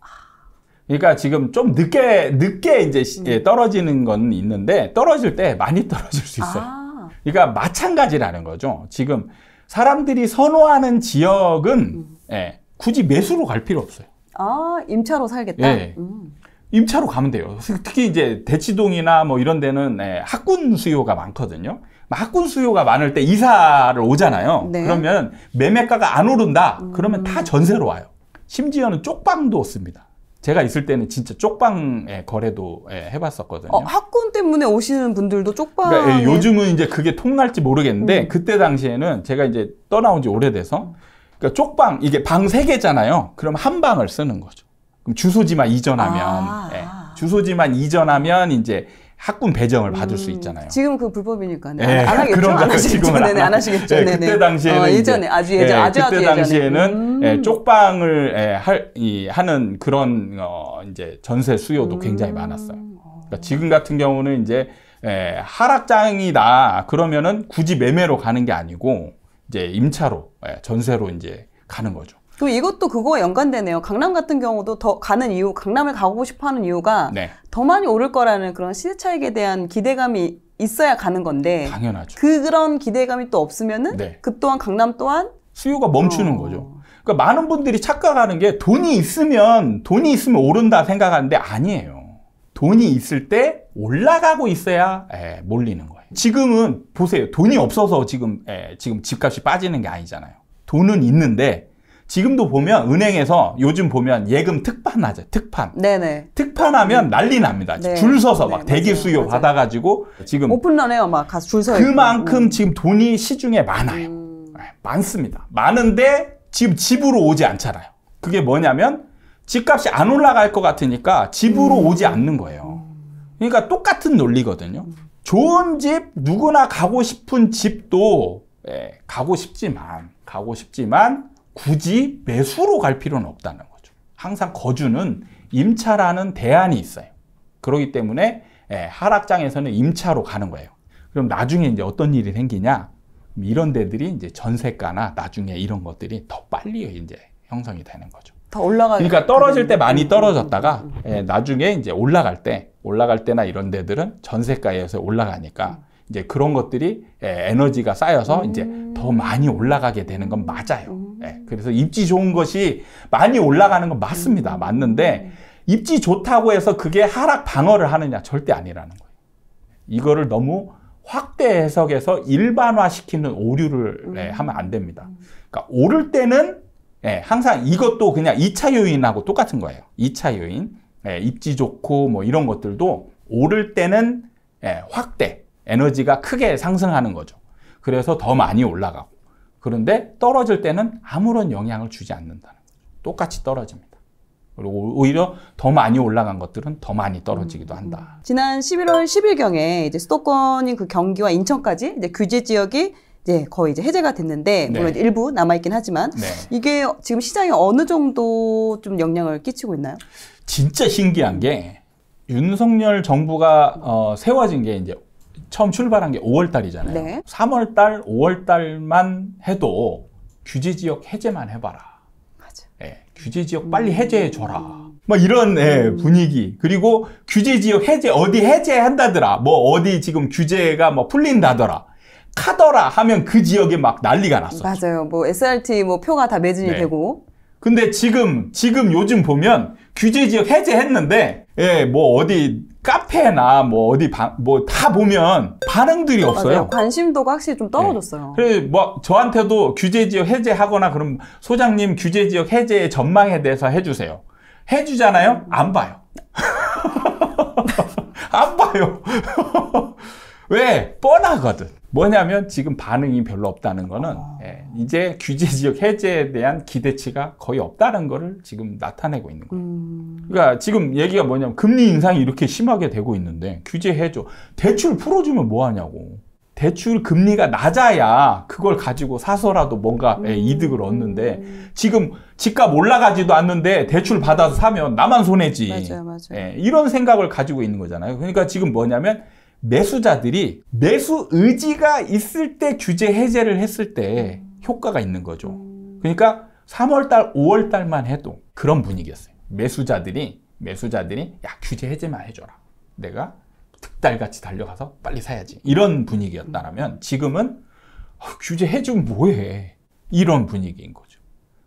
그러니까 지금 좀 늦게 늦게 이제 예, 떨어지는 건 있는데 떨어질 때 많이 떨어질 수 있어요. 아. 그러니까 마찬가지라는 거죠. 지금 사람들이 선호하는 지역은 음. 예, 굳이 매수로 갈 필요 없어요. 아 임차로 살겠다. 예. 음. 임차로 가면 돼요. 특히 이제 대치동이나 뭐 이런 데는 예, 학군 수요가 많거든요. 학군 수요가 많을 때 이사를 오잖아요. 네. 그러면 매매가가 안 오른다. 그러면 다 음. 전세로 와요. 심지어는 쪽방도 없습니다 제가 있을 때는 진짜 쪽방 에 거래도 예, 해봤었거든요. 어, 학군 때문에 오시는 분들도 쪽방. 그러니까 예, 요즘은 이제 그게 통날지 모르겠는데 음. 그때 당시에는 제가 이제 떠나온 지 오래돼서 그러니까 쪽방 이게 방 세 개잖아요. 그럼 한 방을 쓰는 거죠. 그럼 주소지만 이전하면 아. 예. 주소지만 이전하면 이제 학군 배정을 받을 음, 수 있잖아요. 지금 그불법이니까 네, 예, 안 하겠죠? 그런 안 네, 네, 하시겠죠? 네네, 예, 안 하시겠죠? 네, 그때 당시에는 어, 예전에 아주 예전, 예, 아주 그때 아주 당시에는 음. 예, 쪽방을 예, 할, 이, 하는 그런 어, 이제 전세 수요도 음. 굉장히 많았어요. 그러니까 어. 지금 같은 경우는 이제 예, 하락장이다 그러면은 굳이 매매로 가는 게 아니고 이제 임차로 예, 전세로 이제 가는 거죠. 또 이것도 그거와 연관되네요. 강남 같은 경우도 더 가는 이유, 강남을 가고 싶어 하는 이유가 네. 더 많이 오를 거라는 그런 시세 차익에 대한 기대감이 있어야 가는 건데 당연하죠. 그, 그런 기대감이 또 없으면은 네. 그 또한 강남 또한 수요가 멈추는 어... 거죠. 그러니까 많은 분들이 착각하는 게 돈이 있으면 돈이 있으면 오른다 생각하는데 아니에요. 돈이 있을 때 올라가고 있어야 에, 예, 몰리는 거예요. 지금은 보세요. 돈이 없어서 지금 에, 예, 지금 집값이 빠지는 게 아니잖아요. 돈은 있는데 지금도 보면 은행에서 요즘 보면 예금 특판하죠. 특판. 네네. 특판하면 난리 납니다. 네. 줄 서서 막 네, 대기 맞아요, 수요 맞아요. 받아가지고 지금 오픈런에요 막 가서 줄 서요. 그만큼 음. 지금 돈이 시중에 많아요. 음... 네, 많습니다. 많은데 지금 집으로 오지 않잖아요. 그게 뭐냐면 집값이 안 올라갈 것 같으니까 집으로 음... 오지 않는 거예요. 그러니까 똑같은 논리거든요. 좋은 집 누구나 가고 싶은 집도 예, 가고 싶지만 가고 싶지만 굳이 매수로 갈 필요는 없다는 거죠. 항상 거주는 임차라는 대안이 있어요. 그러기 때문에 예, 하락장에서는 임차로 가는 거예요. 그럼 나중에 이제 어떤 일이 생기냐? 이런 데들이 이제 전세가나 나중에 이런 것들이 더 빨리 이제 형성이 되는 거죠. 더 올라가. 그러니까 떨어질 때 많이 음. 떨어졌다가 예, 나중에 이제 올라갈 때 올라갈 때나 이런 데들은 전세가에서 올라가니까 이제 그런 것들이 예, 에너지가 쌓여서 음. 이제 더 많이 올라가게 되는 건 맞아요. 음. 네, 그래서 입지 좋은 것이 많이 올라가는 건 맞습니다. 음. 맞는데 음. 입지 좋다고 해서 그게 하락 방어를 하느냐 절대 아니라는 거예요. 이거를 너무 확대 해석해서 일반화시키는 오류를 예, 음. 네, 하면 안 됩니다. 그러니까 오를 때는 네, 항상 이것도 그냥 2차 요인하고 똑같은 거예요. 2차 요인, 네, 입지 좋고 뭐 이런 것들도 오를 때는 확대, 에너지가 크게 상승하는 거죠. 그래서 더 많이 올라가고 그런데 떨어질 때는 아무런 영향을 주지 않는다는 거예요. 똑같이 떨어집니다. 그리고 오히려 더 많이 올라간 것들은 더 많이 떨어지기도 한다. 음. 지난 11월 10일경에 이제 수도권인 그 경기와 인천까지 이제 규제 지역이 이제 거의 이제 해제가 됐는데 네. 물론 일부 남아 있긴 하지만 네. 이게 지금 시장에 어느 정도 좀 영향을 끼치고 있나요? 진짜 신기한 게 윤석열 정부가 어, 세워진 게 이제 처음 출발한 게 5월 달이잖아요. 네. 3월 달, 5월 달만 해도 규제 지역 해제만 해봐라. 맞아. 예, 규제 지역 빨리 음. 해제해 줘라. 음. 이런 예, 음. 분위기. 그리고 규제 지역 해제 어디 해제한다더라. 뭐 어디 지금 규제가 뭐 풀린다더라. 카더라 하면 그 지역에 막 난리가 났어 맞아요. 뭐 SRT 뭐 표가 다 매진이 네. 되고. 근데 지금 지금 요즘 보면 규제 지역 해제했는데 예, 뭐 어디 카페나 뭐 어디 뭐 다 보면 반응들이 없어요. 맞아요. 관심도가 확실히 좀 네. 떨어졌어요. 네. 그래서 뭐 저한테도 규제 지역 해제하거나 그럼 소장님 규제 지역 해제의 전망에 대해서 해주세요. 해주잖아요. 안 봐요. 안 봐요. 왜? 뻔하거든. 뭐냐면 지금 반응이 별로 없다는 거는 아. 예, 이제 규제 지역 해제에 대한 기대치가 거의 없다는 거를 지금 나타내고 있는 거예요. 음. 그러니까 지금 얘기가 뭐냐면 금리 인상이 이렇게 심하게 되고 있는데 규제 해줘. 대출 풀어주면 뭐 하냐고. 대출 금리가 낮아야 그걸 가지고 사서라도 뭔가 예, 음. 이득을 얻는데 지금 집값 올라가지도 않는데 대출 받아서 사면 나만 손해지. 맞아요, 맞아요. 예, 이런 생각을 가지고 있는 거잖아요. 그러니까 지금 뭐냐면 매수자들이 매수 의지가 있을 때 규제 해제를 했을 때 효과가 있는 거죠. 그러니까 3월달, 5월달만 해도 그런 분위기였어요. 매수자들이 매수자들이 야 규제 해제만 해줘라. 내가 득달같이 달려가서 빨리 사야지. 이런 분위기였다면 지금은 어, 규제 해주면 뭐해. 이런 분위기인 거죠.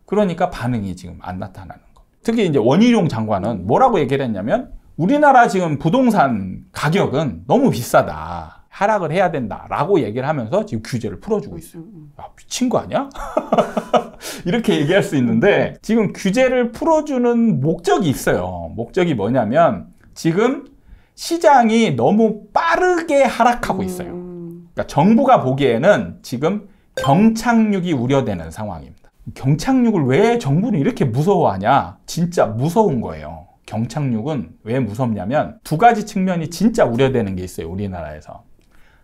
그러니까 반응이 지금 안 나타나는 거. 특히 이제 원희룡 장관은 뭐라고 얘기를 했냐면 우리나라 지금 부동산 가격은 너무 비싸다. 하락을 해야 된다라고 얘기를 하면서 지금 규제를 풀어주고 있어요. 음, 음, 음. 아, 미친 거 아니야? 이렇게 얘기할 수 있는데 지금 규제를 풀어주는 목적이 있어요. 목적이 뭐냐면 지금 시장이 너무 빠르게 하락하고 있어요. 그러니까 정부가 보기에는 지금 경착륙이 우려되는 상황입니다. 경착륙을 왜 정부는 이렇게 무서워하냐? 진짜 무서운 거예요. 경착륙은 왜 무섭냐면 두 가지 측면이 진짜 우려되는 게 있어요. 우리나라에서.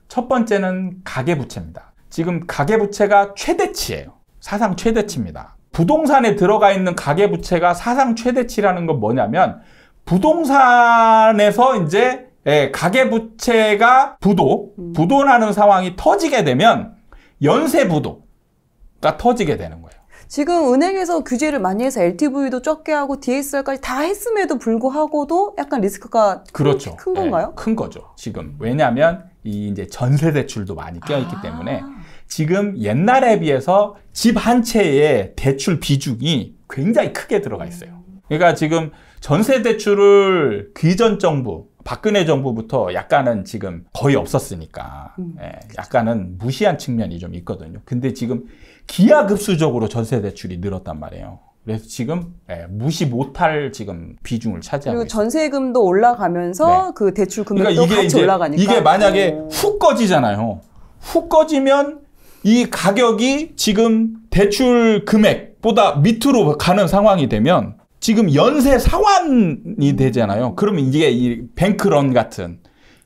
첫 번째는 가계부채입니다. 지금 가계부채가 최대치예요. 사상 최대치입니다. 부동산에 들어가 있는 가계부채가 사상 최대치라는 건 뭐냐면 부동산에서 이제 예, 가계부채가 부도, 부도나는 상황이 터지게 되면 연쇄부도가 터지게 되는 거예요. 지금 은행에서 규제를 많이 해서 LTV도 적게 하고 DSR까지 다 했음에도 불구하고도 약간 리스크가 그렇죠. 큰, 건가요? 네, 큰 거죠. 지금 왜냐하면 이 이제 전세 대출도 많이 껴있기 아. 때문에 지금 옛날에 비해서 집 한 채의 대출 비중이 굉장히 크게 들어가 있어요. 그러니까 지금 전세 대출을 귀전 정부 박근혜 정부부터 약간은 지금 거의 없었으니까 음, 예, 약간은 무시한 측면이 좀 있거든요. 근데 지금 기하급수적으로 전세 대출이 늘었단 말이에요. 그래서 지금 예, 무시 못할 지금 비중을 차지하고 그리고 전세금도 올라가면서 네. 그 대출 금액도 그러니까 같이 이제, 올라가니까 이게 만약에 오. 훅 꺼지잖아요. 훅 꺼지면 이 가격이 지금 대출 금액보다 밑으로 가는 상황이 되면 지금 연쇄 상환이 되잖아요. 그러면 이게 이 뱅크런 같은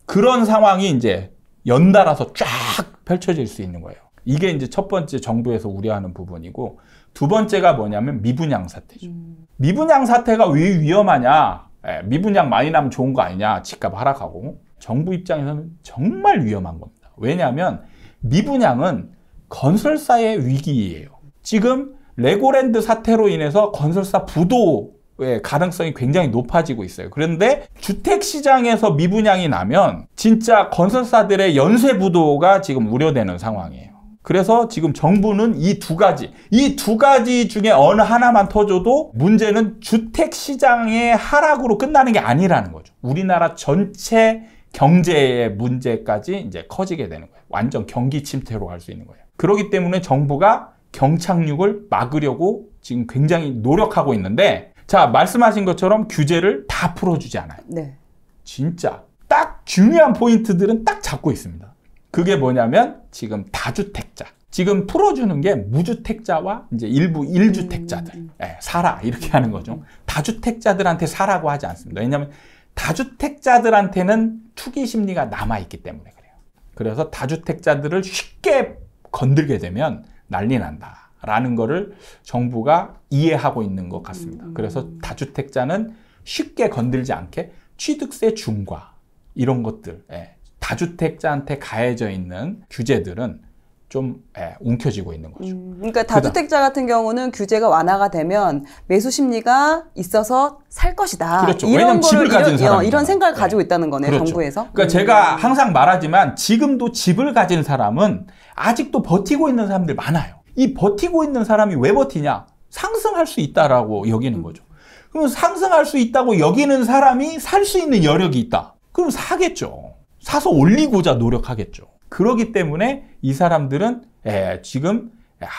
그런 상황이 이제 연달아서 쫙 펼쳐질 수 있는 거예요. 이게 이제 첫 번째 정부에서 우려하는 부분이고 두 번째가 뭐냐면 미분양 사태죠. 음. 미분양 사태가 왜 위험하냐? 예, 미분양 많이 나면 좋은 거 아니냐? 집값 하락하고 정부 입장에서는 정말 위험한 겁니다. 왜냐하면 미분양은 건설사의 위기예요. 지금 레고랜드 사태로 인해서 건설사 부도의 가능성이 굉장히 높아지고 있어요. 그런데 주택시장에서 미분양이 나면 진짜 건설사들의 연쇄 부도가 지금 우려되는 상황이에요. 그래서 지금 정부는 이 두 가지, 이 두 가지 중에 어느 하나만 터져도 문제는 주택 시장의 하락으로 끝나는 게 아니라는 거죠. 우리나라 전체 경제의 문제까지 이제 커지게 되는 거예요. 완전 경기 침체로 갈 수 있는 거예요. 그렇기 때문에 정부가 경착륙을 막으려고 지금 굉장히 노력하고 있는데 자, 말씀하신 것처럼 규제를 다 풀어주지 않아요. 네. 진짜 딱 중요한 포인트들은 딱 잡고 있습니다. 그게 뭐냐면 지금 다주택자. 지금 풀어주는 게 무주택자와 이제 일부 일주택자들 음. 예, 살아 이렇게 하는 거죠. 다주택자들한테 사라고 하지 않습니다. 왜냐하면 다주택자들한테는 투기 심리가 남아 있기 때문에 그래요. 그래서 다주택자들을 쉽게 건들게 되면 난리 난다라는 거를 정부가 이해하고 있는 것 같습니다. 음. 그래서 다주택자는 쉽게 건들지 않게 취득세 중과 이런 것들 예, 다주택자한테 가해져 있는 규제들은 좀 예, 움켜쥐고 있는 거죠. 음, 그러니까 다주택자 그다음, 같은 경우는 규제가 완화가 되면 매수 심리가 있어서 살 것이다. 그렇죠. 이런 집을 가진 어, 사람 이런 생각을 네. 가지고 있다는 거네 그렇죠. 정부에서. 그러니까 음. 제가 항상 말하지만 지금도 집을 가진 사람은 아직도 버티고 있는 사람들 많아요. 이 버티고 있는 사람이 왜 버티냐? 상승할 수 있다라고 여기는 음. 거죠. 그럼 상승할 수 있다고 여기는 사람이 살 수 있는 여력이 있다. 그럼 사겠죠. 사서 올리고자 노력하겠죠. 그러기 때문에 이 사람들은 에, 예, 지금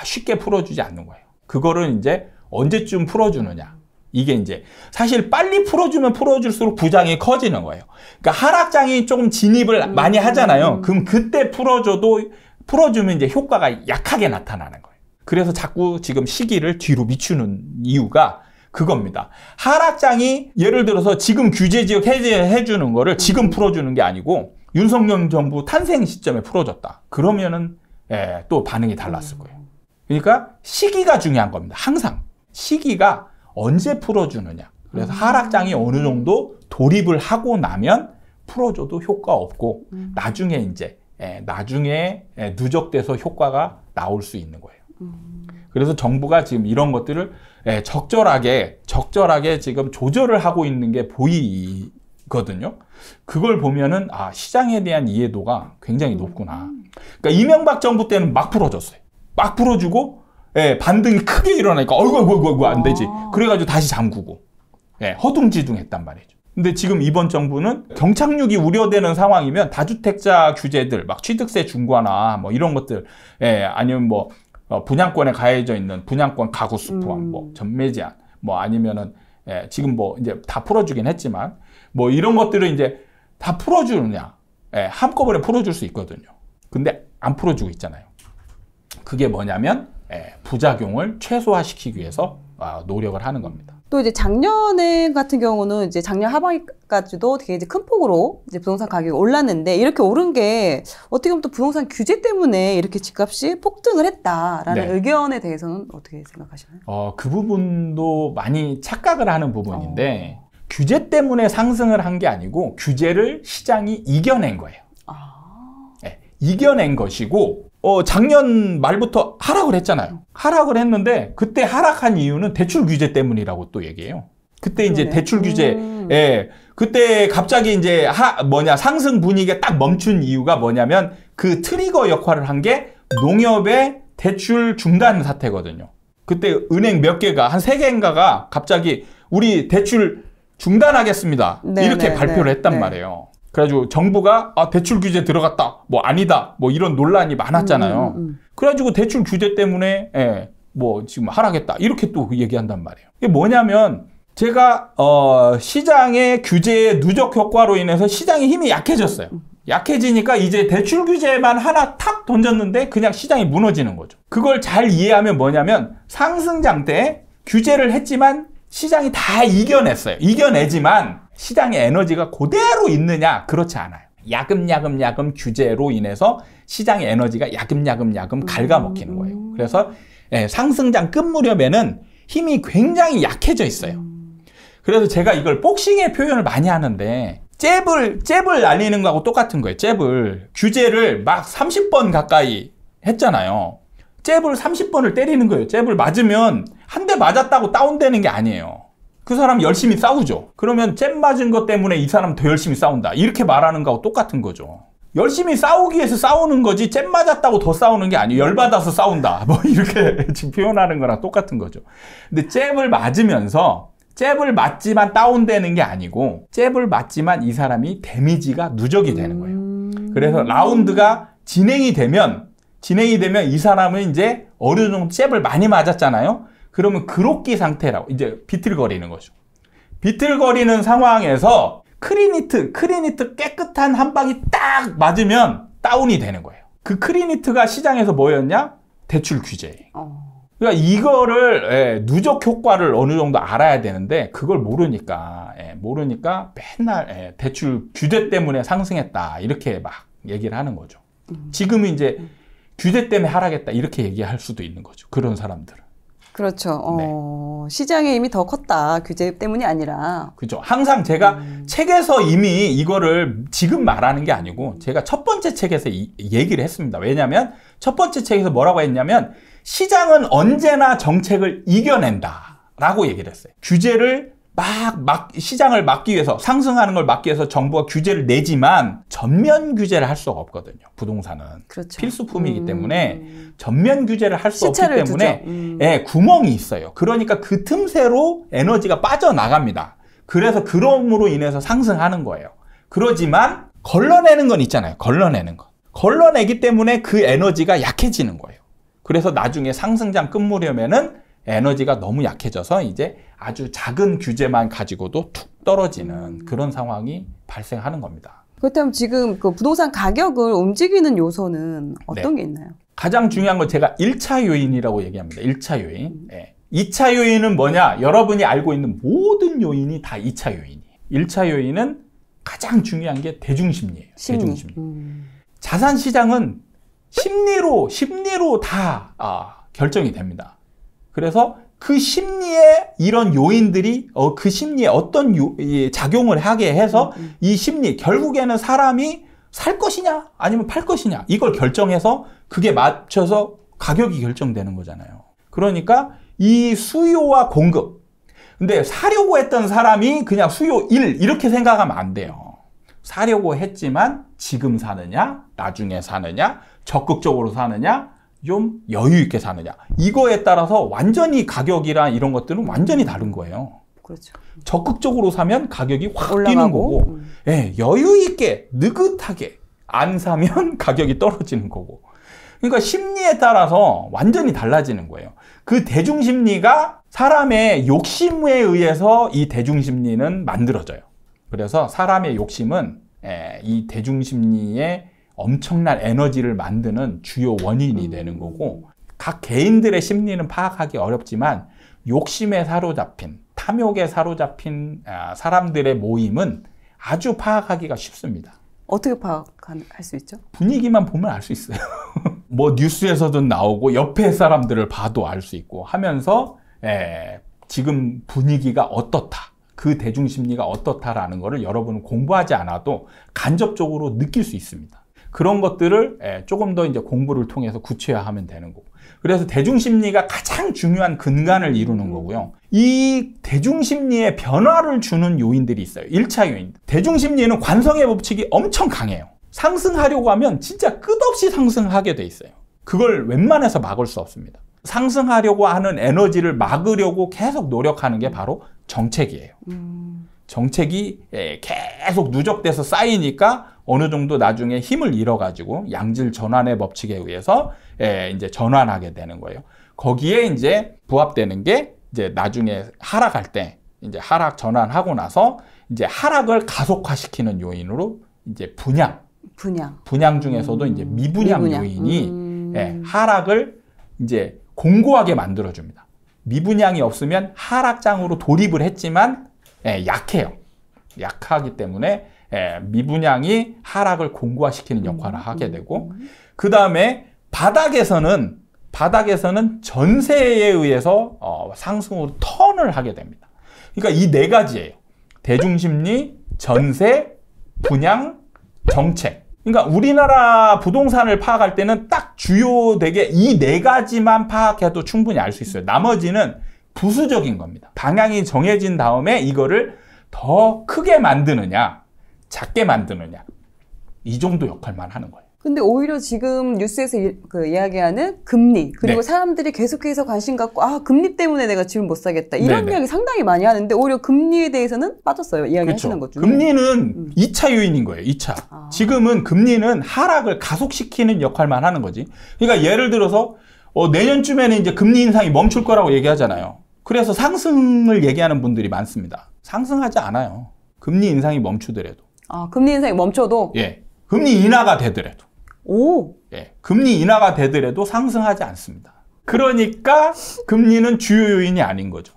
쉽게 풀어주지 않는 거예요. 그거를 이제 언제쯤 풀어주느냐. 이게 이제 사실 빨리 풀어주면 풀어줄수록 부장이 커지는 거예요. 그러니까 하락장이 조금 진입을 음. 많이 하잖아요. 음. 그럼 그때 풀어줘도 풀어주면 이제 효과가 약하게 나타나는 거예요. 그래서 자꾸 지금 시기를 뒤로 미추는 이유가 그겁니다. 하락장이 예를 들어서 지금 규제 지역 해제해 주는 거를 지금 풀어주는 게 아니고 윤석열 정부 탄생 시점에 풀어줬다. 그러면은 예, 또 반응이 달랐을 거예요. 그러니까 시기가 중요한 겁니다. 항상 시기가 언제 풀어주느냐. 그래서 음. 하락장이 어느 정도 돌입을 하고 나면 풀어줘도 효과 없고 음. 나중에 이제 예, 나중에 예, 누적돼서 효과가 나올 수 있는 거예요. 음. 그래서 정부가 지금 이런 것들을 예, 적절하게 적절하게 지금 조절을 하고 있는 게 보이거든요. 그걸 보면은 아 시장에 대한 이해도가 굉장히 높구나. 그러니까 이명박 정부 때는 막 풀어줬어요. 막 풀어주고 예, 반등이 크게 일어나니까 어이구 어이구 어이구 안 되지. 아. 그래가지고 다시 잠그고 예, 허둥지둥했단 말이죠. 근데 지금 이번 정부는 경착륙이 우려되는 상황이면 다주택자 규제들, 막 취득세 중과나 뭐 이런 것들, 예, 아니면 뭐 어, 분양권에 가해져 있는 분양권 가구수 포함, 뭐 음. 뭐 전매 제한, 뭐 아니면은 예, 지금 뭐 이제 다 풀어주긴 했지만 뭐 이런 것들을 이제 다 풀어주느냐, 예, 한꺼번에 풀어줄 수 있거든요. 근데 안 풀어주고 있잖아요. 그게 뭐냐면 예, 부작용을 최소화시키기 위해서 아, 노력을 하는 겁니다. 또 이제 작년에 같은 경우는 이제 작년 하반기까지도 되게 이제 큰 폭으로 이제 부동산 가격이 올랐는데 이렇게 오른 게 어떻게 보면 또 부동산 규제 때문에 이렇게 집값이 폭등을 했다라는 네. 의견에 대해서는 어떻게 생각하시나요? 어, 그 부분도 많이 착각을 하는 부분인데 어. 규제 때문에 상승을 한 게 아니고 규제를 시장이 이겨낸 거예요. 아. 네, 이겨낸 것이고 어, 작년 말부터 하락을 했잖아요. 하락을 했는데 그때 하락한 이유는 대출 규제 때문이라고 또 얘기해요. 그때 이제 그러네. 대출 규제, 음. 예. 그때 갑자기 이제 하, 뭐냐, 상승 분위기가 딱 멈춘 이유가 뭐냐면 그 트리거 역할을 한 게 농협의 대출 중단 사태거든요. 그때 은행 몇 개가, 한 세 개인가가 갑자기 우리 대출 중단하겠습니다. 네 이렇게 네, 발표를 네 했단 네 말이에요. 그래가지고 정부가 아 대출 규제 들어갔다 뭐 아니다 뭐 이런 논란이 많았잖아요. 음, 음, 음. 그래가지고 대출 규제 때문에 예, 뭐 지금 하락했다 이렇게 또 얘기한단 말이에요. 이게 뭐냐면 제가 어 시장의 규제의 누적 효과로 인해서 시장의 힘이 약해졌어요. 약해지니까 이제 대출 규제만 하나 탁 던졌는데 그냥 시장이 무너지는 거죠. 그걸 잘 이해하면 뭐냐면 상승장 때 규제를 했지만 시장이 다 이겨냈어요. 이겨내지만 시장의 에너지가 그대로 있느냐? 그렇지 않아요. 야금야금 야금 규제로 인해서 시장의 에너지가 야금야금 야금 갉아먹히는 거예요. 음. 그래서 예, 상승장 끝 무렵에는 힘이 굉장히 약해져 있어요. 그래서 제가 이걸 복싱의 표현을 많이 하는데 잽을 잽을 날리는 거하고 똑같은 거예요. 잽을 규제를 막 30번 가까이 했잖아요. 잽을 30번을 때리는 거예요. 잽을 맞으면 한 대 맞았다고 다운되는 게 아니에요. 그 사람 열심히 싸우죠. 그러면 잼 맞은 것 때문에 이 사람 더 열심히 싸운다. 이렇게 말하는 거하고 똑같은 거죠. 열심히 싸우기 위해서 싸우는 거지 잼 맞았다고 더 싸우는 게 아니에요. 열받아서 싸운다. 뭐 이렇게 지금 표현하는 거랑 똑같은 거죠. 근데 잼을 맞으면서 잽을 맞지만 다운되는 게 아니고 잽을 맞지만 이 사람이 데미지가 누적이 되는 거예요. 음. 그래서 라운드가 진행이 되면 진행이 되면 이 사람은 이제 어느 정도 잽을 많이 맞았잖아요. 그러면 그로끼 상태라고 이제 비틀거리는 거죠. 비틀거리는 상황에서 크리니트, 크리니트 깨끗한 한 방이 딱 맞으면 다운이 되는 거예요. 그 크리니트가 시장에서 뭐였냐? 대출 규제. 어. 그러니까 이거를 예, 누적 효과를 어느 정도 알아야 되는데 그걸 모르니까 예, 모르니까 맨날 예, 대출 규제 때문에 상승했다 이렇게 막 얘기를 하는 거죠. 음. 지금은 이제 규제 때문에 하락했다 이렇게 얘기할 수도 있는 거죠. 그런 사람들은. 그렇죠. 어, 네. 시장의 이미 더 컸다. 규제 때문이 아니라. 그렇죠. 항상 제가 음. 책에서 이미 이거를 지금 말하는 게 아니고 제가 첫 번째 책에서 이, 얘기를 했습니다. 왜냐하면 첫 번째 책에서 뭐라고 했냐면 시장은 언제나 정책을 이겨낸다. 라고 얘기를 했어요. 규제를 막, 막 시장을 막기 위해서 상승하는 걸 막기 위해서 정부가 규제를 내지만 전면 규제를 할 수가 없거든요. 부동산은 그렇죠. 필수품이기 음... 때문에 전면 규제를 할 수 없기 때문에 음... 예, 구멍이 있어요. 그러니까 그 틈새로 에너지가 빠져나갑니다. 그래서 그럼으로 인해서 상승하는 거예요. 그러지만 걸러내는 건 있잖아요. 걸러내는 건. 걸러내기 때문에 그 에너지가 약해지는 거예요. 그래서 나중에 상승장 끝무렵에는 에너지가 너무 약해져서 이제 아주 작은 규제만 가지고도 툭 떨어지는 그런 상황이 발생하는 겁니다. 그렇다면 지금 그 부동산 가격을 움직이는 요소는 네. 어떤 네. 게 있나요? 가장 중요한 건 제가 1차 요인이라고 얘기합니다. 1차 요인. 음. 네. 2차 요인은 뭐냐? 여러분이 알고 있는 모든 요인이 다 2차 요인이에요. 1차 요인은 가장 중요한 게 대중심리예요. 심리. 대중심리. 음. 자산 시장은 심리로 심리로 다 아, 결정이 됩니다. 그래서 그 심리에 이런 요인들이 어, 그 심리에 어떤 요, 이 작용을 하게 해서 음, 음. 이 심리 결국에는 사람이 살 것이냐 아니면 팔 것이냐 이걸 결정해서 그게 맞춰서 가격이 결정되는 거잖아요. 그러니까 이 수요와 공급 근데 사려고 했던 사람이 그냥 수요 1 이렇게 생각하면 안 돼요. 사려고 했지만 지금 사느냐 나중에 사느냐 적극적으로 사느냐 좀 여유 있게 사느냐. 이거에 따라서 완전히 가격이랑 이런 것들은 완전히 다른 거예요. 그렇죠. 적극적으로 사면 가격이 확 올라가고, 뛰는 거고, 음. 예, 여유 있게 느긋하게 안 사면 가격이 떨어지는 거고. 그러니까 심리에 따라서 완전히 달라지는 거예요. 그 대중 심리가 사람의 욕심에 의해서 이 대중 심리는 만들어져요. 그래서 사람의 욕심은 예, 이 대중 심리의 엄청난 에너지를 만드는 주요 원인이 음. 되는 거고 각 개인들의 심리는 파악하기 어렵지만 욕심에 사로잡힌 탐욕에 사로잡힌 아, 사람들의 모임은 아주 파악하기가 쉽습니다. 어떻게 파악할 수 있죠? 분위기만 보면 알 수 있어요. 뭐 뉴스에서도 나오고 옆에 사람들을 봐도 알 수 있고 하면서 에, 예, 지금 분위기가 어떻다. 그 대중심리가 어떻다라는 것을 여러분은 공부하지 않아도 간접적으로 느낄 수 있습니다. 그런 것들을 예, 조금 더 이제 공부를 통해서 구체화하면 되는 거고. 그래서 대중심리가 가장 중요한 근간을 이루는 거고요. 이 대중심리에 변화를 주는 요인들이 있어요. 1차 요인. 대중심리는 관성의 법칙이 엄청 강해요. 상승하려고 하면 진짜 끝없이 상승하게 돼 있어요. 그걸 웬만해서 막을 수 없습니다. 상승하려고 하는 에너지를 막으려고 계속 노력하는 게 바로 정책이에요. 음... 정책이 예, 계속 누적돼서 쌓이니까 어느 정도 나중에 힘을 잃어가지고 양질 전환의 법칙에 의해서 예, 이제 전환하게 되는 거예요. 거기에 이제 부합되는 게 이제 나중에 하락할 때 이제 하락 전환하고 나서 이제 하락을 가속화시키는 요인으로 이제 분양. 분양. 분양 중에서도 음. 이제 미분양, 미분양. 요인이 예, 음. 예, 하락을 이제 공고하게 만들어줍니다. 미분양이 없으면 하락장으로 돌입을 했지만 예, 약해요. 약하기 때문에 예, 미분양이 하락을 공고화시키는 음, 역할을 음, 하게 되고 음. 그 다음에 바닥에서는 바닥에서는 전세에 의해서 어, 상승으로 턴을 하게 됩니다. 그러니까 이 네 가지예요. 대중심리, 전세, 분양, 정책. 그러니까 우리나라 부동산을 파악할 때는 딱 주요 되게 이 네 가지만 파악해도 충분히 알 수 있어요. 나머지는 부수적인 겁니다. 방향이 정해진 다음에 이거를 더 크게 만드느냐, 작게 만드느냐. 이 정도 역할만 하는 거예요. 근데 오히려 지금 뉴스에서 이, 그 이야기하는 금리 그리고 네. 사람들이 계속해서 관심 갖고 아 금리 때문에 내가 집을 못 사겠다 이런 네네. 네. 이야기 상당히 많이 하는데 오히려 금리에 대해서는 빠졌어요 이야기하시는 그렇죠. 것 중에 금리는 음. 2차 요인인 거예요 2차 아. 지금은 금리는 하락을 가속시키는 역할만 하는 거지 그러니까 예를 들어서 어, 내년쯤에는 이제 금리 인상이 멈출 거라고 얘기하잖아요 그래서 상승을 얘기하는 분들이 많습니다. 상승하지 않아요. 금리 인상이 멈추더라도. 아, 금리 인상이 멈춰도? 예. 금리 인하가 되더라도. 오. 예. 금리 인하가 되더라도 상승하지 않습니다. 그러니까 금리는 주요 요인이 아닌 거죠.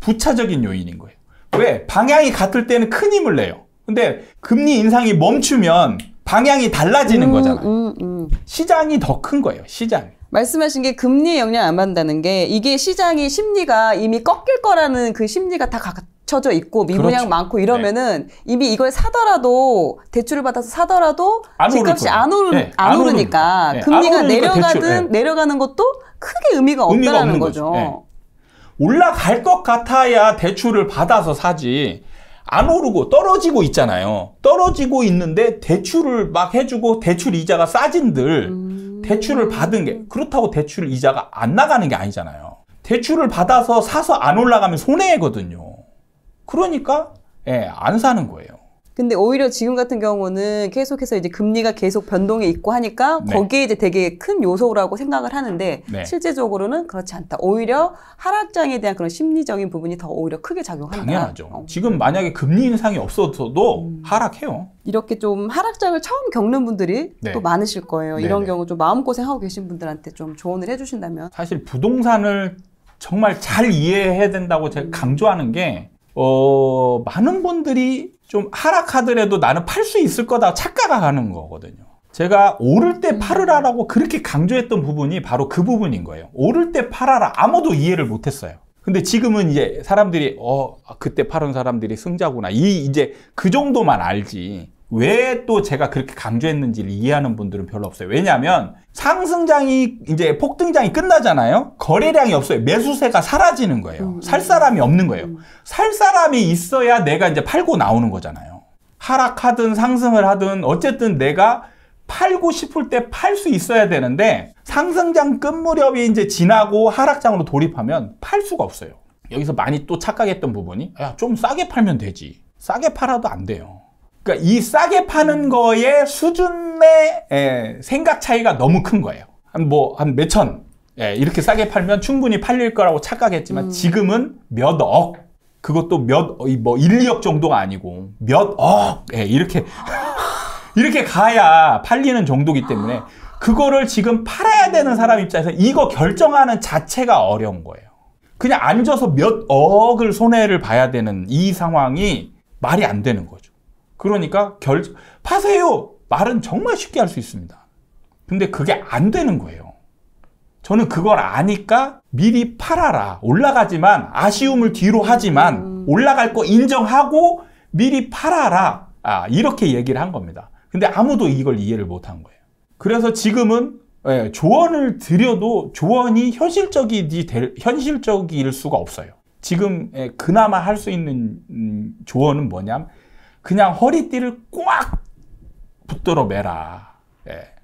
부차적인 요인인 거예요. 왜? 방향이 같을 때는 큰 힘을 내요. 근데 금리 인상이 멈추면 방향이 달라지는 음, 거잖아요. 음, 음. 시장이 더 큰 거예요, 시장 이 말씀하신 게 금리에 영향 안 받는다는 게 이게 시장이 심리가 이미 꺾일 거라는 그 심리가 다 갖춰져 있고 미분양 그렇죠. 많고 이러면은 네. 이미 이걸 사더라도 대출을 받아서 사더라도 안 집값이 안, 오르, 네. 안, 오르니까 네. 금리가 내려가든 네. 내려가는 것도 크게 의미가 없다는 거죠. 거죠. 네. 올라갈 것 같아야 대출을 받아서 사지. 안 오르고 떨어지고 있잖아요. 떨어지고 있는데 대출을 막 해주고 대출 이자가 싸진들 음. 대출을 음. 받은 게 음. 그렇다고 대출 이자가 안 나가는 게 아니잖아요. 대출을 받아서 사서 안 올라가면 손해거든요. 그러니까 예, 안 사는 거예요. 근데 오히려 지금 같은 경우는 계속해서 이제 금리가 계속 변동에 있고 하니까 네. 거기에 이제 되게 큰 요소라고 생각을 하는데 네. 실제적으로는 그렇지 않다. 오히려 하락장에 대한 그런 심리적인 부분이 더 오히려 크게 작용한다. 당연하죠. 어. 지금 만약에 금리 인상이 없어도 음. 하락해요. 이렇게 좀 하락장을 처음 겪는 분들이 네. 또 많으실 거예요. 네 이런 네. 경우 좀 마음고생하고 계신 분들한테 좀 조언을 해주신다면. 사실 부동산을 정말 잘 이해해야 된다고 제가 음. 강조하는 게, 어, 많은 분들이 좀 하락하더라도 나는 팔 수 있을 거다 착각하는 거거든요. 제가 오를 때 음. 팔으라라고 그렇게 강조했던 부분이 바로 그 부분인 거예요. 오를 때 팔아라 아무도 이해를 못했어요. 근데 지금은 이제 사람들이 어 아, 그때 팔은 사람들이 승자구나 이 이제 그 정도만 알지 왜또 제가 그렇게 강조했는지를 이해하는 분들은 별로 없어요. 왜냐하면 상승장이 이제 폭등장이 끝나잖아요. 거래량이 없어요. 매수세가 사라지는 거예요. 음, 살 음, 사람이 음. 없는 거예요. 살 사람이 있어야 내가 이제 팔고 나오는 거잖아요. 하락하든 상승을 하든 어쨌든 내가 팔고 싶을 때 팔 수 있어야 되는데 상승장 끝 무렵이 이제 지나고 하락장으로 돌입하면 팔 수가 없어요. 여기서 많이 또 착각했던 부분이 야, 좀 싸게 팔면 되지. 싸게 팔아도 안 돼요. 그러니까 이 싸게 파는 거에 수준의 에, 예, 생각 차이가 너무 큰 거예요. 한 뭐 한 몇천 예, 이렇게 싸게 팔면 충분히 팔릴 거라고 착각했지만 음. 지금은 몇 억. 그것도 몇, 뭐, 1, 2억 정도가 아니고, 몇 억! 예, 이렇게, 이렇게 가야 팔리는 정도기 때문에, 그거를 지금 팔아야 되는 사람 입장에서 이거 결정하는 자체가 어려운 거예요. 그냥 앉아서 몇 억을 손해를 봐야 되는 이 상황이 말이 안 되는 거죠. 그러니까 결 파세요 말은 정말 쉽게 할 수 있습니다. 근데 그게 안 되는 거예요. 저는 그걸 아니까 미리 팔아라. 올라가지만 아쉬움을 뒤로 하지만 음. 올라갈 거 인정하고 미리 팔아라. 아, 이렇게 얘기를 한 겁니다. 근데 아무도 이걸 이해를 못 한 거예요. 그래서 지금은 예, 조언을 드려도 조언이 현실적이지 될, 현실적일 수가 없어요. 지금 예, 그나마 할 수 있는 음, 조언은 뭐냐면 그냥 허리띠를 꽉 붙들어 매라. 예.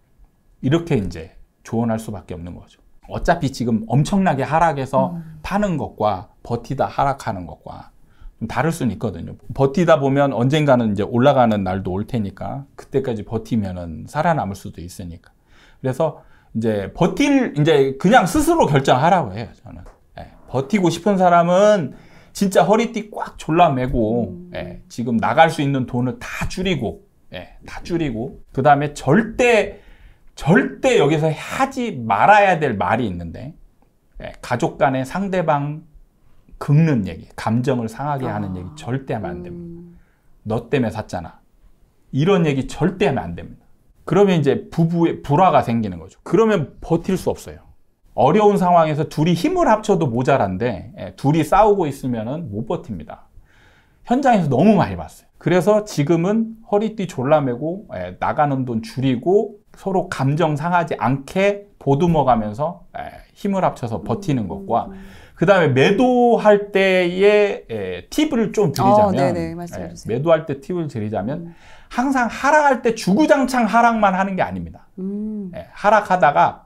이렇게 이제 조언할 수밖에 없는 거죠. 어차피 지금 엄청나게 하락해서 음. 파는 것과 버티다 하락하는 것과 좀 다를 수는 있거든요. 버티다 보면 언젠가는 이제 올라가는 날도 올 테니까 그때까지 버티면은 살아남을 수도 있으니까. 그래서 이제 버틸 이제 그냥 스스로 결정하라고 해요. 저는 예. 버티고 싶은 사람은 진짜 허리띠 꽉 졸라매고 음. 예, 지금 나갈 수 있는 돈을 다 줄이고 예, 다 줄이고 그 다음에 절대 절대 여기서 하지 말아야 될 말이 있는데 예, 가족 간의 상대방 긁는 얘기 감정을 상하게 하는 아. 얘기 절대 하면 안 됩니다 음. 너 때문에 샀잖아 이런 얘기 절대 하면 안 됩니다 그러면 이제 부부의 불화가 생기는 거죠 그러면 버틸 수 없어요 어려운 상황에서 둘이 힘을 합쳐도 모자란데 예, 둘이 싸우고 있으면 못 버팁니다. 현장에서 너무 많이 봤어요. 그래서 지금은 허리띠 졸라매고 예, 나가는 돈 줄이고 서로 감정 상하지 않게 보듬어 가면서 예, 힘을 합쳐서 버티는 것과 그 다음에 매도할 때의 팁을 좀 어, 드리자면 어, 매도할 때 팁을 드리자면 항상 하락할 때 주구장창 하락만 하는 게 아닙니다. 음. 하락하다가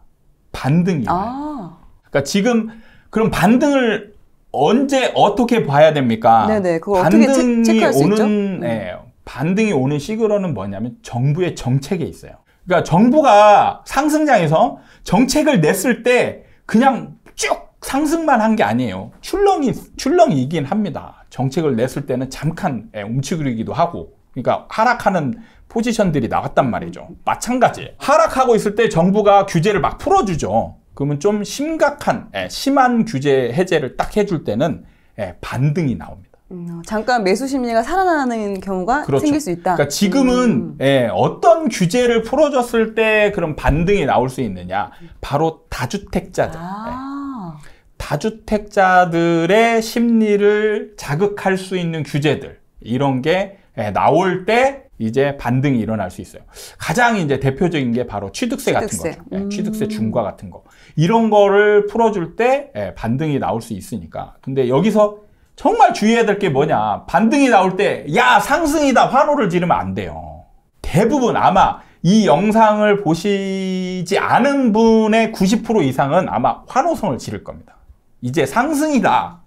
반등이에요. 아. 그러니까 지금 그럼 반등을 언제 어떻게 봐야 됩니까? 네네, 그걸 반등이 어떻게 체, 오는 네, 반등이 오는 시그널은 뭐냐면 정부의 정책에 있어요. 그러니까 정부가 상승장에서 정책을 냈을 때 그냥 쭉 상승만 한 게 아니에요. 출렁이 출렁이긴 합니다. 정책을 냈을 때는 잠깐 예, 움츠그리기도 하고, 그러니까 하락하는 포지션들이 나왔단 말이죠. 마찬가지. 하락하고 있을 때 정부가 규제를 막 풀어주죠. 그러면 좀 심각한, 예, 심한 규제 해제를 딱 해줄 때는 예, 반등이 나옵니다. 음, 어, 잠깐 매수 심리가 살아나는 경우가 그렇죠. 생길 수 있다. 그러니까 지금은 음. 예, 어떤 규제를 풀어줬을 때 그런 반등이 나올 수 있느냐? 바로 다주택자들. 아. 예. 다주택자들의 심리를 자극할 수 있는 규제들 이런 게 예, 나올 때 이제 반등이 일어날 수 있어요. 가장 이제 대표적인 게 바로 취득세, 취득세. 같은 거죠. 예, 음. 취득세 중과 같은 거. 이런 거를 풀어줄 때 예, 반등이 나올 수 있으니까. 근데 여기서 정말 주의해야 될 게 뭐냐. 반등이 나올 때, 야, 상승이다! 환호를 지르면 안 돼요. 대부분 아마 이 영상을 보시지 않은 분의 90% 이상은 아마 환호성을 지를 겁니다. 이제 상승이다.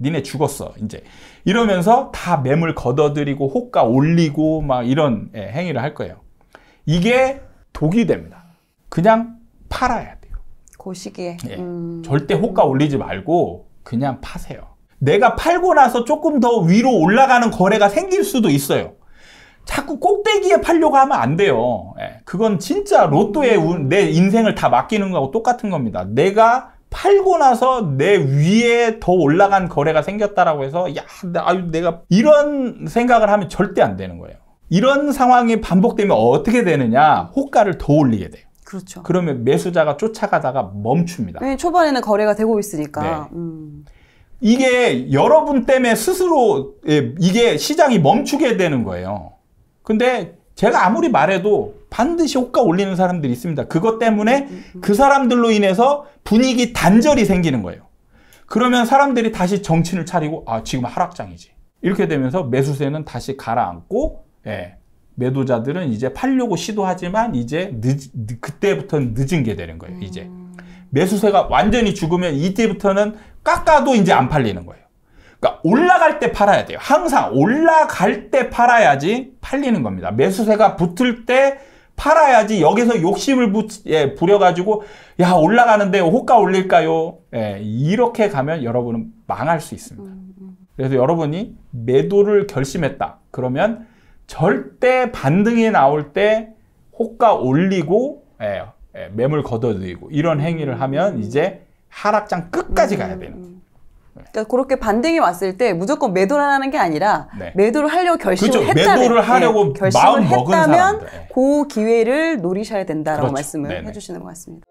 니네 죽었어, 이제. 이러면서 다 매물 걷어들이고 호가 올리고 막 이런 예, 행위를 할 거예요. 이게 독이 됩니다. 그냥 팔아야 돼요. 그 시기에. 예, 음... 절대 호가 올리지 말고 그냥 파세요. 내가 팔고 나서 조금 더 위로 올라가는 거래가 생길 수도 있어요. 자꾸 꼭대기에 팔려고 하면 안 돼요. 예, 그건 진짜 로또에 운, 내 인생을 다 맡기는 거하고 똑같은 겁니다. 내가 팔고 나서 내 위에 더 올라간 거래가 생겼다라고 해서 야, 아유, 내가 이런 생각을 하면 절대 안 되는 거예요. 이런 상황이 반복되면 어떻게 되느냐? 호가를 더 올리게 돼요. 그렇죠. 그러면 매수자가 쫓아가다가 멈춥니다. 왜 네, 초반에는 거래가 되고 있으니까. 네. 음. 이게 여러분 때문에 스스로 예, 이게 시장이 멈추게 되는 거예요. 근데 제가 아무리 말해도 반드시 호가 올리는 사람들이 있습니다. 그것 때문에 그 사람들로 인해서 분위기 단절이 생기는 거예요. 그러면 사람들이 다시 정신을 차리고 아 지금 하락장이지 이렇게 되면서 매수세는 다시 가라앉고 예, 매도자들은 이제 팔려고 시도하지만 이제 늦, 그때부터는 늦은 게 되는 거예요. 이제 음. 매수세가 완전히 죽으면 이때부터는 깎아도 이제 안 팔리는 거예요. 그러니까 올라갈 때 팔아야 돼요. 항상 올라갈 때 팔아야지 팔리는 겁니다. 매수세가 붙을 때 팔아야지 여기서 욕심을 부, 예, 부려가지고 야 올라가는데 호가 올릴까요? 예, 이렇게 가면 여러분은 망할 수 있습니다. 음, 음. 그래서 여러분이 매도를 결심했다. 그러면 절대 반등이 나올 때 호가 올리고 예, 예 매물 걷어들이고 이런 행위를 하면 음. 이제 하락장 끝까지 가야 되는 그러니까 그렇게 반등이 왔을 때 무조건 매도를 하는 게 아니라 네. 매도를 하려고 결심을 그렇죠. 했다면 매도를 예, 하려고 네. 결심을 먹은 했다면 사람들. 예. 그 기회를 노리셔야 된다라고 그렇죠. 말씀을 네네. 해주시는 것 같습니다.